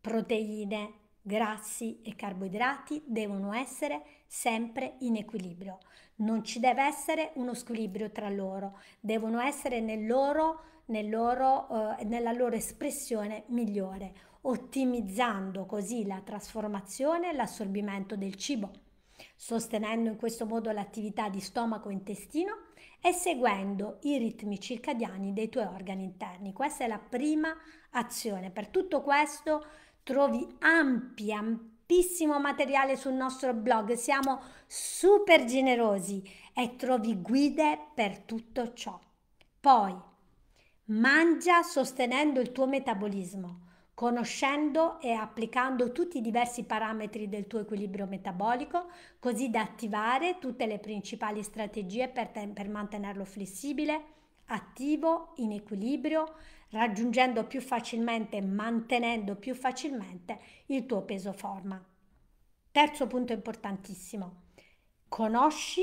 proteine, grassi e carboidrati devono essere sempre in equilibrio. Non ci deve essere uno squilibrio tra loro, devono essere nel loro, nel loro, eh, nella loro espressione migliore, ottimizzando così la trasformazione e l'assorbimento del cibo, sostenendo in questo modo l'attività di stomaco e intestino e seguendo i ritmi circadiani dei tuoi organi interni. Questa è la prima azione. Per tutto questo trovi ampia, ampissimo materiale sul nostro blog, siamo super generosi e trovi guide per tutto ciò. Poi, mangia sostenendo il tuo metabolismo, conoscendo e applicando tutti i diversi parametri del tuo equilibrio metabolico, così da attivare tutte le principali strategie per, te- per mantenerlo flessibile, attivo, in equilibrio, raggiungendo più facilmente, mantenendo più facilmente il tuo peso forma. Terzo punto importantissimo, conosci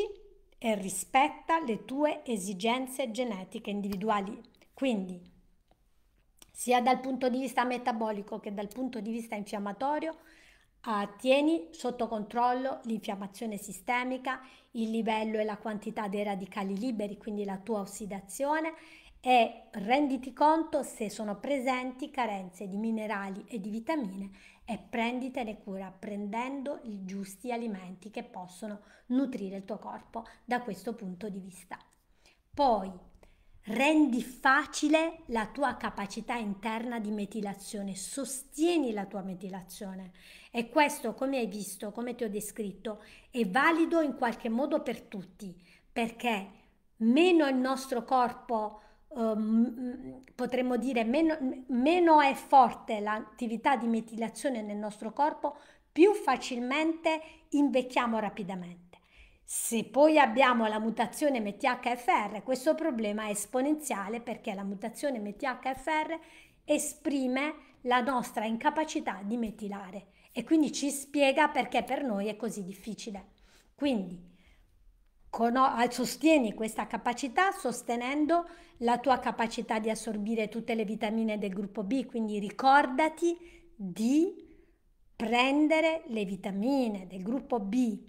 e rispetta le tue esigenze genetiche individuali. Quindi, sia dal punto di vista metabolico che dal punto di vista infiammatorio, ah, tieni sotto controllo l'infiammazione sistemica, il livello e la quantità dei radicali liberi, quindi la tua ossidazione e renditi conto se sono presenti carenze di minerali e di vitamine e prenditene cura prendendo i giusti alimenti che possono nutrire il tuo corpo da questo punto di vista. Poi rendi facile la tua capacità interna di metilazione, sostieni la tua metilazione e questo, come hai visto, come ti ho descritto, è valido in qualche modo per tutti perché meno il nostro corpo Ehm, potremmo dire, meno, meno è forte l'attività di metilazione nel nostro corpo, più facilmente invecchiamo rapidamente. Se poi abbiamo la mutazione MTHFR, questo problema è esponenziale perché la mutazione MTHFR esprime la nostra incapacità di metilare e quindi ci spiega perché per noi è così difficile. Quindi sostieni questa capacità sostenendo la tua capacità di assorbire tutte le vitamine del gruppo B, quindi ricordati di prendere le vitamine del gruppo B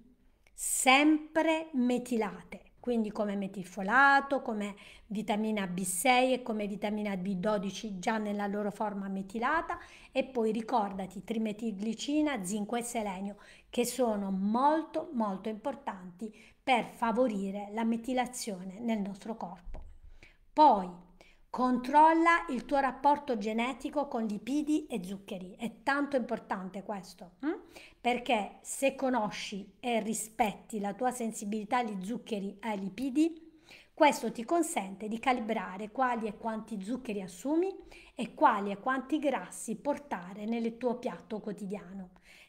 sempre metilate, quindi come metilfolato, come vitamina B6 e come vitamina B12 già nella loro forma metilata e poi ricordati trimetilglicina, zinco e selenio che sono molto molto importanti per favorire la metilazione nel nostro corpo. Poi controlla il tuo rapporto genetico con lipidi e zuccheri. È tanto importante questo, hm? perché se conosci e rispetti la tua sensibilità agli zuccheri e ai lipidi, questo ti consente di calibrare quali e quanti zuccheri assumi e quali e quanti grassi portare nel tuo piatto quotidiano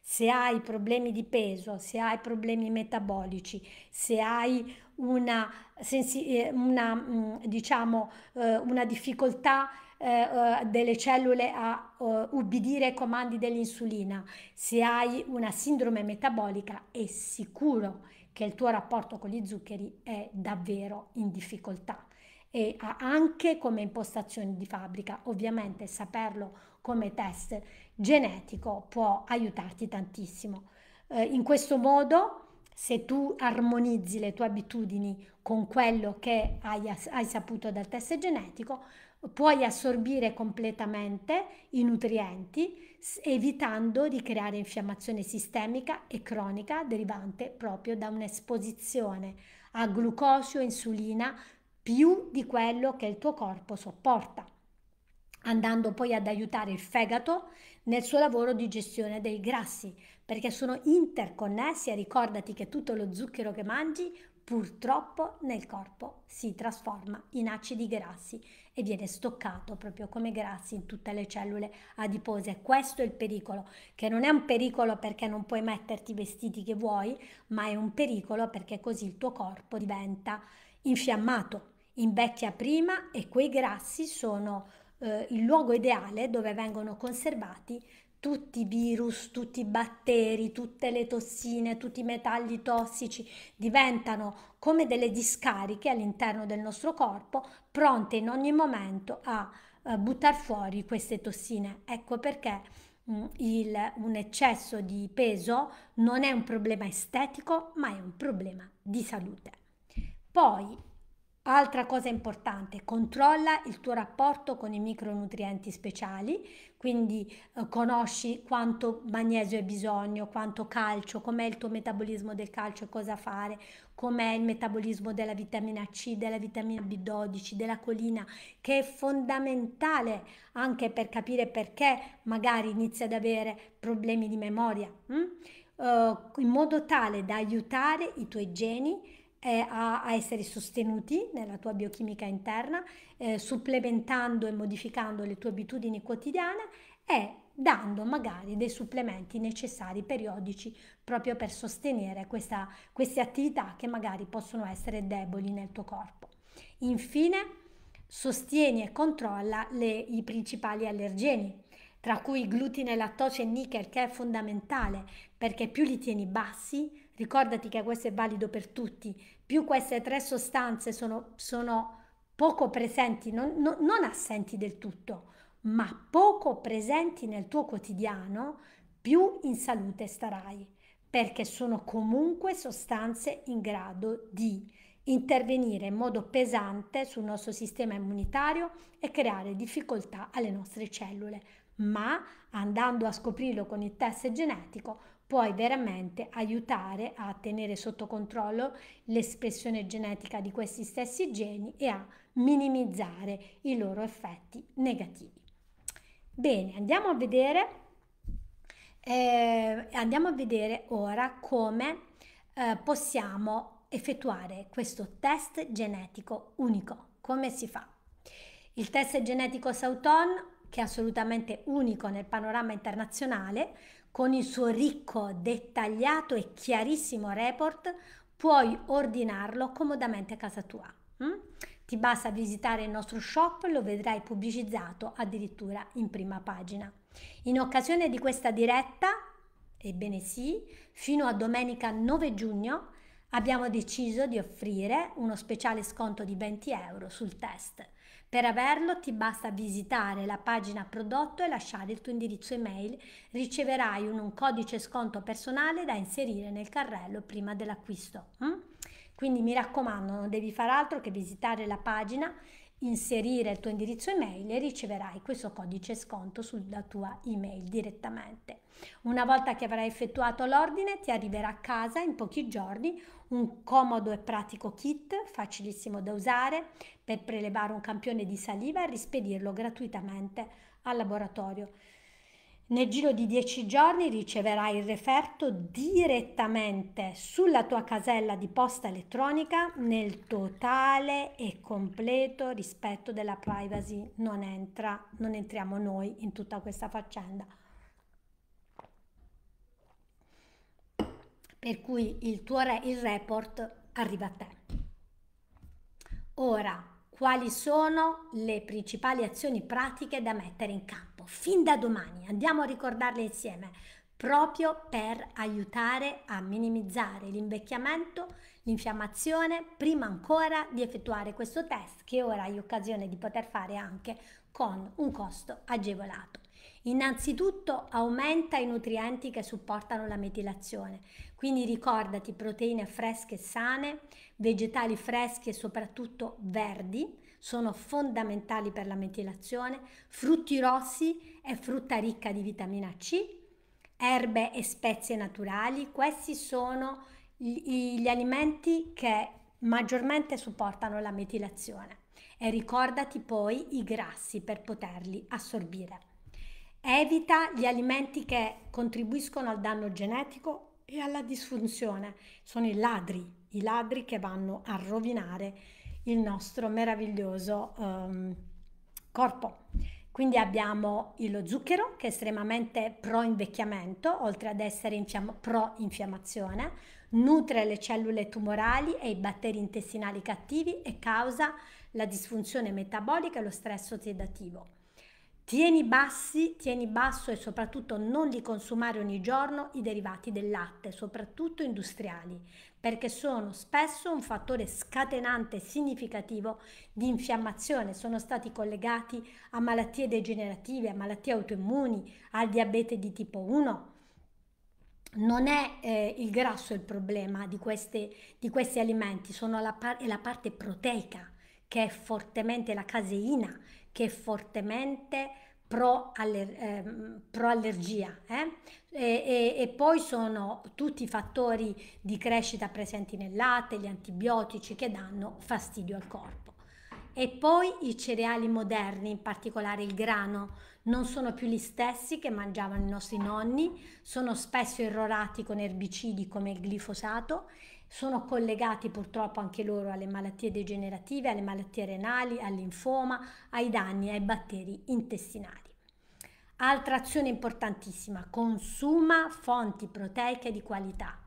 se hai problemi di peso, se hai problemi metabolici, se hai una, eh, una mm, diciamo, eh, una difficoltà eh, delle cellule a ubbidire ai comandi dell'insulina, se hai una sindrome metabolica, è sicuro che il tuo rapporto con gli zuccheri è davvero in difficoltà e anche come impostazione di fabbrica, ovviamente saperlo come test genetico può aiutarti tantissimo. Eh, in questo modo, se tu armonizzi le tue abitudini con quello che hai, hai saputo dal test genetico, puoi assorbire completamente i nutrienti evitando di creare infiammazione sistemica e cronica derivante proprio da un'esposizione a glucosio e insulina più di quello che il tuo corpo sopporta, andando poi ad aiutare il fegato nel suo lavoro di gestione dei grassi, perché sono interconnessi e ricordati che tutto lo zucchero che mangi purtroppo nel corpo si trasforma in acidi grassi e viene stoccato proprio come grassi in tutte le cellule adipose. Questo è il pericolo, che non è un pericolo perché non puoi metterti i vestiti che vuoi, ma è un pericolo perché così il tuo corpo diventa infiammato, invecchia prima e quei grassi sono eh, il luogo ideale dove vengono conservati tutti i virus, tutti i batteri, tutte le tossine, tutti i metalli tossici diventano come delle discariche all'interno del nostro corpo, pronte in ogni momento a eh, buttare fuori queste tossine. Ecco perché mh, mm, il, un eccesso di peso non è un problema estetico, ma è un problema di salute. Poi Altra cosa importante, controlla il tuo rapporto con i micronutrienti speciali, quindi eh, conosci quanto magnesio hai bisogno, quanto calcio, com'è il tuo metabolismo del calcio e cosa fare, com'è il metabolismo della vitamina C, della vitamina B12, della colina, che è fondamentale anche per capire perché magari inizi ad avere problemi di memoria, hm? eh, in modo tale da aiutare i tuoi geni eh, a, a, essere sostenuti nella tua biochimica interna, eh, supplementando e modificando le tue abitudini quotidiane e dando magari dei supplementi necessari periodici proprio per sostenere questa, queste attività che magari possono essere deboli nel tuo corpo. Infine, sostieni e controlla le, i principali allergeni, tra cui glutine, lattosio e nickel, che è fondamentale perché più li tieni bassi, ricordati che questo è valido per tutti, più queste tre sostanze sono, sono poco presenti, non, non, non assenti del tutto, ma poco presenti nel tuo quotidiano, più in salute starai, perché sono comunque sostanze in grado di intervenire in modo pesante sul nostro sistema immunitario e creare difficoltà alle nostre cellule, ma andando a scoprirlo con il test genetico puoi veramente aiutare a tenere sotto controllo l'espressione genetica di questi stessi geni e a minimizzare i loro effetti negativi. Bene, andiamo a vedere, eh, andiamo a vedere ora come eh, possiamo effettuare questo test genetico unico. Come si fa? Il test genetico Sauton, che è assolutamente unico nel panorama internazionale, con il suo ricco, dettagliato e chiarissimo report puoi ordinarlo comodamente a casa tua. Mm? Ti basta visitare il nostro shop, e lo vedrai pubblicizzato addirittura in prima pagina. In occasione di questa diretta, ebbene sì, fino a domenica 9 giugno abbiamo deciso di offrire uno speciale sconto di 20 euro sul test per averlo ti basta visitare la pagina prodotto e lasciare il tuo indirizzo email. Riceverai un, un codice sconto personale da inserire nel carrello prima dell'acquisto. Mm? Quindi mi raccomando, non devi fare altro che visitare la pagina, inserire il tuo indirizzo email e riceverai questo codice sconto sulla tua email direttamente. Una volta che avrai effettuato l'ordine ti arriverà a casa in pochi giorni un comodo e pratico kit facilissimo da usare per prelevare un campione di saliva e rispedirlo gratuitamente al laboratorio. Nel giro di 10 giorni riceverai il referto direttamente sulla tua casella di posta elettronica nel totale e completo rispetto della privacy. Non entra, non entriamo noi in tutta questa faccenda. per cui il tuo re, il report arriva a te. Ora, quali sono le principali azioni pratiche da mettere in campo? Fin da domani, andiamo a ricordarle insieme, proprio per aiutare a minimizzare l'invecchiamento, l'infiammazione, prima ancora di effettuare questo test che ora hai occasione di poter fare anche con un costo agevolato. Innanzitutto aumenta i nutrienti che supportano la metilazione, quindi ricordati proteine fresche e sane, vegetali freschi e soprattutto verdi, sono fondamentali per la metilazione, frutti rossi e frutta ricca di vitamina C, erbe e spezie naturali, questi sono gli alimenti che maggiormente supportano la metilazione e ricordati poi i grassi per poterli assorbire. Evita gli alimenti che contribuiscono al danno genetico e alla disfunzione. Sono i ladri, i ladri che vanno a rovinare il nostro meraviglioso um, corpo. Quindi abbiamo lo zucchero che è estremamente pro invecchiamento, oltre ad essere pro infiammazione, nutre le cellule tumorali e i batteri intestinali cattivi e causa la disfunzione metabolica e lo stress ossidativo. Tieni bassi, tieni basso e soprattutto non li consumare ogni giorno i derivati del latte, soprattutto industriali, perché sono spesso un fattore scatenante significativo di infiammazione, sono stati collegati a malattie degenerative, a malattie autoimmuni, al diabete di tipo 1. Non è eh, il grasso il problema di, queste, di questi alimenti, sono la, par- la parte proteica che è fortemente la caseina che è fortemente pro, aller, eh, pro allergia eh? E, e, e, poi sono tutti i fattori di crescita presenti nel latte, gli antibiotici che danno fastidio al corpo. E poi i cereali moderni, in particolare il grano, non sono più gli stessi che mangiavano i nostri nonni, sono spesso errorati con erbicidi come il glifosato sono collegati purtroppo anche loro alle malattie degenerative, alle malattie renali, al linfoma, ai danni ai batteri intestinali. Altra azione importantissima, consuma fonti proteiche di qualità.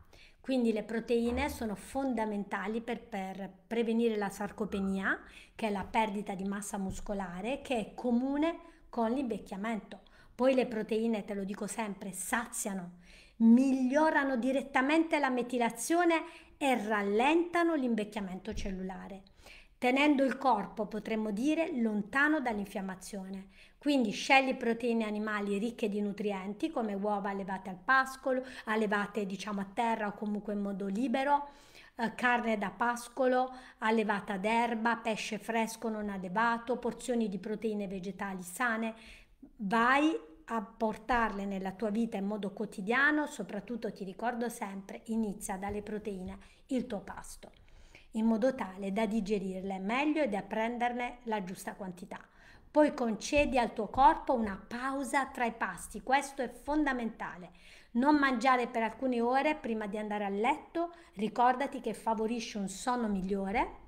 Quindi le proteine sono fondamentali per, per, prevenire la sarcopenia, che è la perdita di massa muscolare, che è comune con l'invecchiamento. Poi le proteine, te lo dico sempre, saziano migliorano direttamente la metilazione e rallentano l'invecchiamento cellulare, tenendo il corpo, potremmo dire, lontano dall'infiammazione. Quindi scegli proteine animali ricche di nutrienti come uova allevate al pascolo, allevate ah, diciamo a terra o comunque in modo libero, eh, carne da pascolo, allevata ah, d'erba, pesce fresco non allevato, porzioni di proteine vegetali sane. Vai a portarle nella tua vita in modo quotidiano, soprattutto ti ricordo sempre, inizia dalle proteine il tuo pasto, in modo tale da digerirle meglio e da prenderne la giusta quantità. Poi concedi al tuo corpo una pausa tra i pasti, questo è fondamentale. Non mangiare per alcune ore prima di andare a letto, ricordati che favorisce un sonno migliore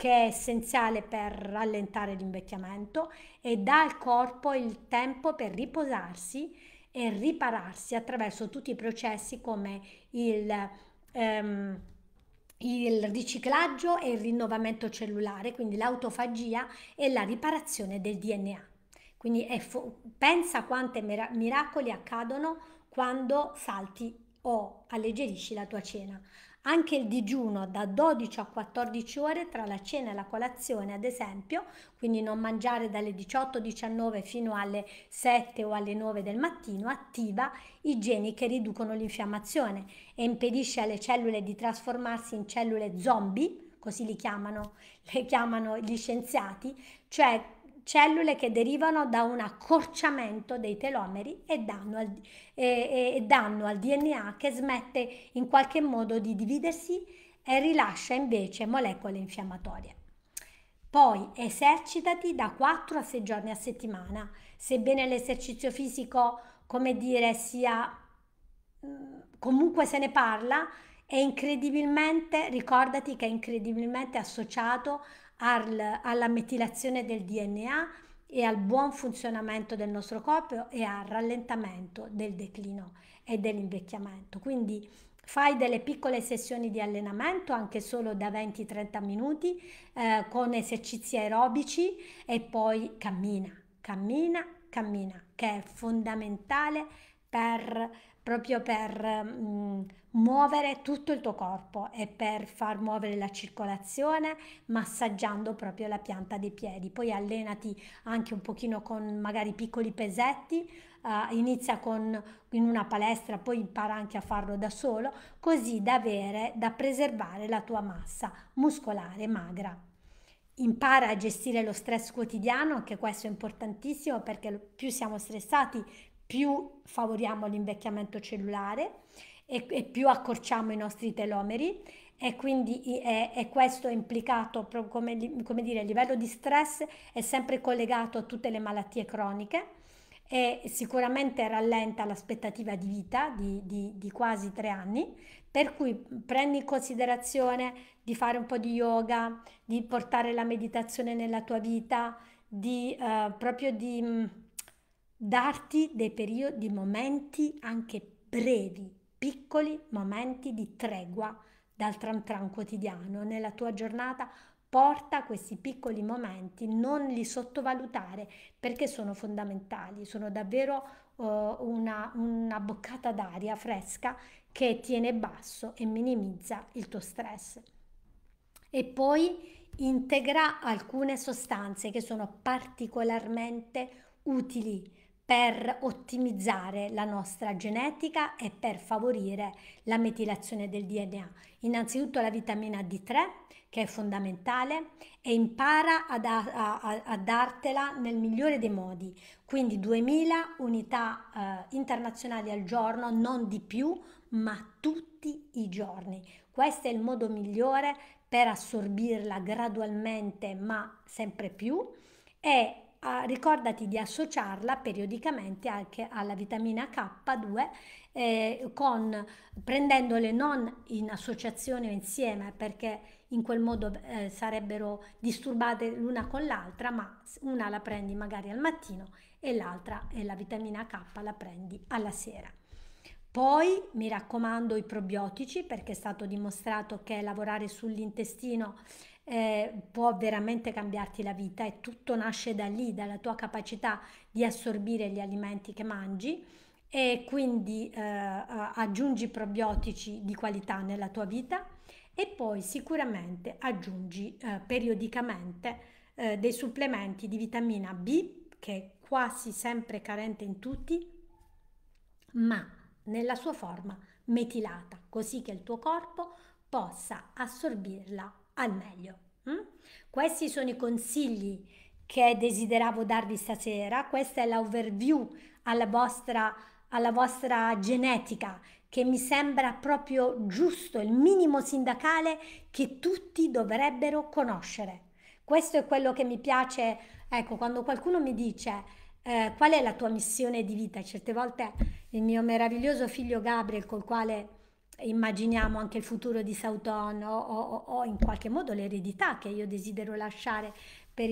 che è essenziale per rallentare l'invecchiamento e dà al corpo il tempo per riposarsi e ripararsi attraverso tutti i processi come il, ehm, il riciclaggio e il rinnovamento cellulare, quindi l'autofagia e la riparazione del DNA. Quindi fo- pensa quante mir- miracoli accadono quando salti o alleggerisci la tua cena. Anche il digiuno da 12 a 14 ore tra la cena e la colazione, ad esempio, quindi non mangiare dalle 18-19 fino alle 7 o alle 9 del mattino, attiva i geni che riducono l'infiammazione e impedisce alle cellule di trasformarsi in cellule zombie, così li chiamano, le chiamano gli scienziati, cioè cellule che derivano da un accorciamento dei telomeri e danno al, e, e danno al DNA che smette in qualche modo di dividersi e rilascia invece molecole infiammatorie. Poi esercitati da 4 a 6 giorni a settimana, sebbene l'esercizio fisico, come dire, sia comunque se ne parla, è incredibilmente, ricordati che è incredibilmente associato al, alla metilazione del DNA e al buon funzionamento del nostro corpo e al rallentamento del declino e dell'invecchiamento. Quindi fai delle piccole sessioni di allenamento, anche solo da 20-30 minuti, eh, con esercizi aerobici e poi cammina, cammina, cammina, che è fondamentale per proprio per mh, mm, muovere tutto il tuo corpo e per far muovere la circolazione massaggiando proprio la pianta dei piedi. Poi allenati anche un pochino con magari piccoli pesetti, uh, inizia con, in una palestra, poi impara anche a farlo da solo, così da avere, da preservare la tua massa muscolare magra. Impara a gestire lo stress quotidiano, anche questo è importantissimo perché più siamo stressati, più favoriamo l'invecchiamento cellulare e, e più accorciamo i nostri telomeri e quindi è, è questo è implicato, come, come dire, il livello di stress è sempre collegato a tutte le malattie croniche e sicuramente rallenta l'aspettativa di vita di, di, di, quasi tre anni, per cui prendi in considerazione di fare un po' di yoga, di portare la meditazione nella tua vita, di eh, proprio di mm, darti dei periodi, momenti anche brevi, piccoli momenti di tregua dal tram tram quotidiano. Nella tua giornata porta questi piccoli momenti, non li sottovalutare perché sono fondamentali, sono davvero uh, una, una boccata d'aria fresca che tiene basso e minimizza il tuo stress. E poi integra alcune sostanze che sono particolarmente utili per ottimizzare la nostra genetica e per favorire la metilazione del DNA. Innanzitutto la vitamina D3 che è fondamentale e impara ad a, a, a dartela nel migliore dei modi, quindi 2000 unità eh, internazionali al giorno, non di più, ma tutti i giorni. Questo è il modo migliore per assorbirla gradualmente ma sempre più e Ah, ricordati di associarla periodicamente anche alla vitamina K2 eh, con, prendendole non in associazione o insieme perché in quel modo eh, sarebbero disturbate l'una con l'altra, ma una la prendi magari al mattino e l'altra, e la vitamina K, la prendi alla sera. Poi mi raccomando i probiotici perché è stato dimostrato che lavorare sull'intestino eh, può veramente cambiarti la vita e tutto nasce da lì, dalla tua capacità di assorbire gli alimenti che mangi e quindi eh, aggiungi probiotici di qualità nella tua vita e poi sicuramente aggiungi eh, periodicamente eh, dei supplementi di vitamina B che è quasi sempre carente in tutti, ma nella sua forma metilata, così che il tuo corpo possa assorbirla al meglio. Mm? Questi sono i consigli che desideravo darvi stasera, questa è l'overview alla vostra, alla vostra genetica che mi sembra proprio giusto, il minimo sindacale che tutti dovrebbero conoscere. Questo è quello che mi piace, ecco, quando qualcuno mi dice eh, qual è la tua missione di vita, certe volte il mio meraviglioso figlio Gabriel, col quale immaginiamo anche il futuro di Sauton o, o, o in qualche modo l'eredità che io desidero lasciare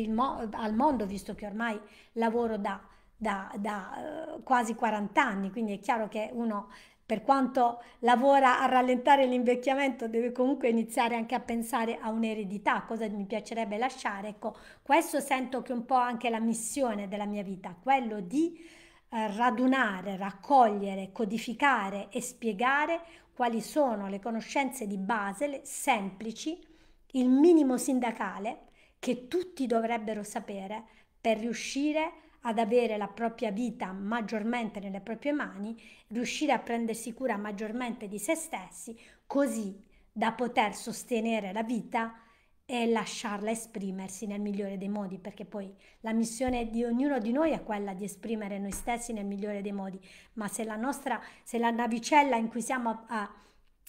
mo- al mondo, visto che ormai lavoro da, da, da eh, quasi 40 anni, quindi è chiaro che uno per quanto lavora a rallentare l'invecchiamento, deve comunque iniziare anche a pensare a un'eredità, cosa mi piacerebbe lasciare. Ecco, questo sento che è un po' anche la missione della mia vita, quello di eh, radunare, raccogliere, codificare e spiegare quali sono le conoscenze di base le semplici, il minimo sindacale che tutti dovrebbero sapere per riuscire ad avere la propria vita maggiormente nelle proprie mani, riuscire a prendersi cura maggiormente di se stessi, così da poter sostenere la vita e lasciarla esprimersi nel migliore dei modi, perché poi la missione di ognuno di noi è quella di esprimere noi stessi nel migliore dei modi, ma se la nostra, se la navicella in cui siamo a,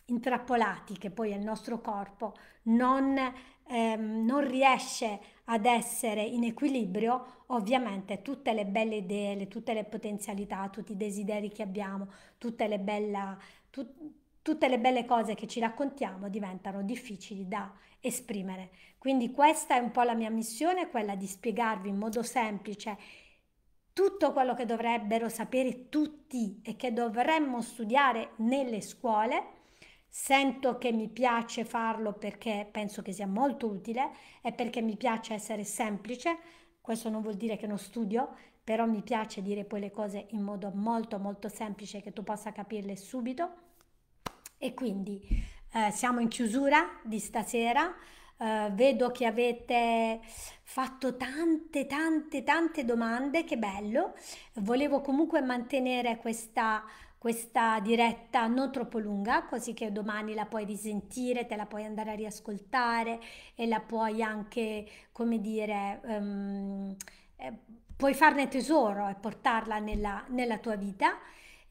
intrappolati, che poi è il nostro corpo, non, ehm, non riesce ad essere in equilibrio, ovviamente tutte le belle idee, tutte le potenzialità, tutti i desideri che abbiamo, tutte le, bella, tut, tutte le belle cose che ci raccontiamo diventano difficili da esprimere. Quindi questa è un po' la mia missione, quella di spiegarvi in modo semplice tutto quello che dovrebbero sapere tutti e che dovremmo studiare nelle scuole. Sento che mi piace farlo perché penso che sia molto utile e perché mi piace essere semplice. Questo non vuol dire che non studio, però mi piace dire poi le cose in modo molto molto semplice che tu possa capirle subito. E quindi eh, siamo in chiusura di stasera. Eh, vedo che avete fatto tante, tante, tante domande. Che bello. Volevo comunque mantenere questa questa diretta non troppo lunga, così che domani la puoi risentire, te la puoi andare a riascoltare e la puoi anche, come dire, um, eh, puoi farne tesoro e portarla nella, nella tua vita.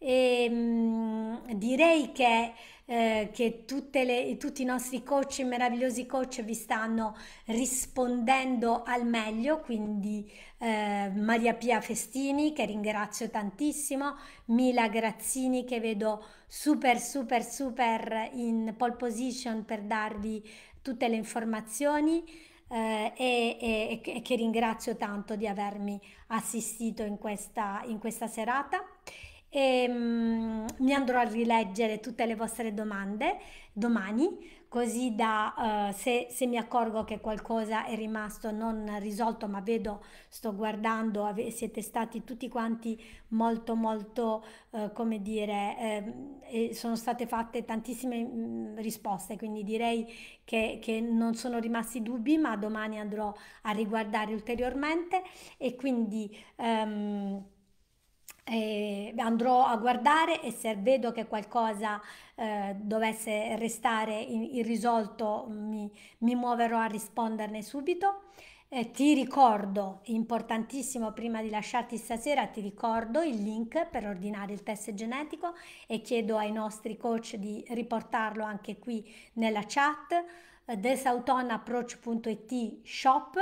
E, ehm, mh, direi che, eh, che le, tutti i nostri coach, i meravigliosi coach, vi stanno rispondendo al meglio, quindi eh, Maria Pia Festini che ringrazio tantissimo, Mila Grazzini che vedo super super super in pole position per darvi tutte le informazioni. Eh, e, e, e, che ringrazio tanto di avermi assistito in questa, in questa serata e um, mi andrò a rileggere tutte le vostre domande domani, così da uh, se, se, mi accorgo che qualcosa è rimasto non risolto, ma vedo, sto guardando, ave- siete stati tutti quanti molto molto, uh, come dire, eh, sono state fatte tantissime mh, mm, risposte, quindi direi che, che non sono rimasti dubbi, ma domani andrò a riguardare ulteriormente e quindi... Um, eh, andrò a guardare e se vedo che qualcosa eh, dovesse restare irrisolto mi, mi, muoverò a risponderne subito. Eh, ti ricordo, importantissimo prima di lasciarti stasera, ti ricordo il link per ordinare il test genetico e chiedo ai nostri coach di riportarlo anche qui nella chat, eh, shop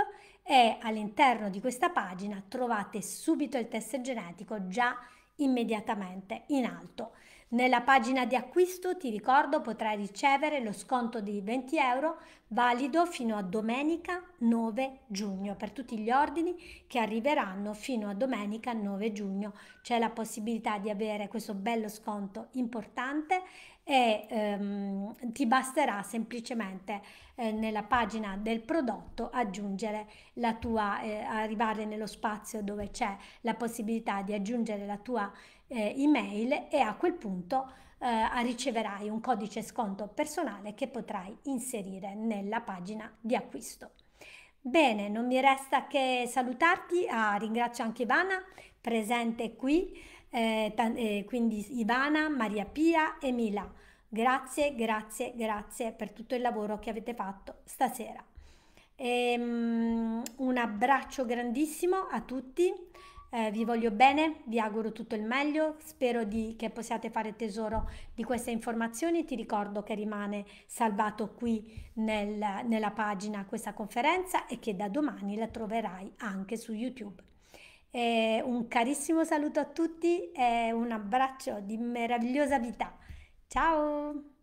e all'interno di questa pagina trovate subito il test genetico già immediatamente in alto. Nella pagina di acquisto ti ricordo potrai ricevere lo sconto di 20 euro valido fino a domenica 9 giugno per tutti gli ordini che arriveranno fino a domenica 9 giugno. C'è la possibilità di avere questo bello sconto importante e ehm, ti basterà semplicemente eh, nella pagina del prodotto aggiungere la tua eh, arrivare nello spazio dove c'è la possibilità di aggiungere la tua eh, email e a quel punto eh, riceverai un codice sconto personale che potrai inserire nella pagina di acquisto. Bene, non mi resta che salutarti, ah, ringrazio anche Ivana presente qui eh, eh, quindi Ivana, Maria Pia e Mila. Grazie, grazie, grazie per tutto il lavoro che avete fatto stasera. E, um, un abbraccio grandissimo a tutti, eh, vi voglio bene, vi auguro tutto il meglio, spero di, che possiate fare tesoro di queste informazioni, ti ricordo che rimane salvato qui nel, nella pagina questa conferenza e che da domani la troverai anche su YouTube. E eh, un carissimo saluto a tutti e un abbraccio di meravigliosa vita. Ciao!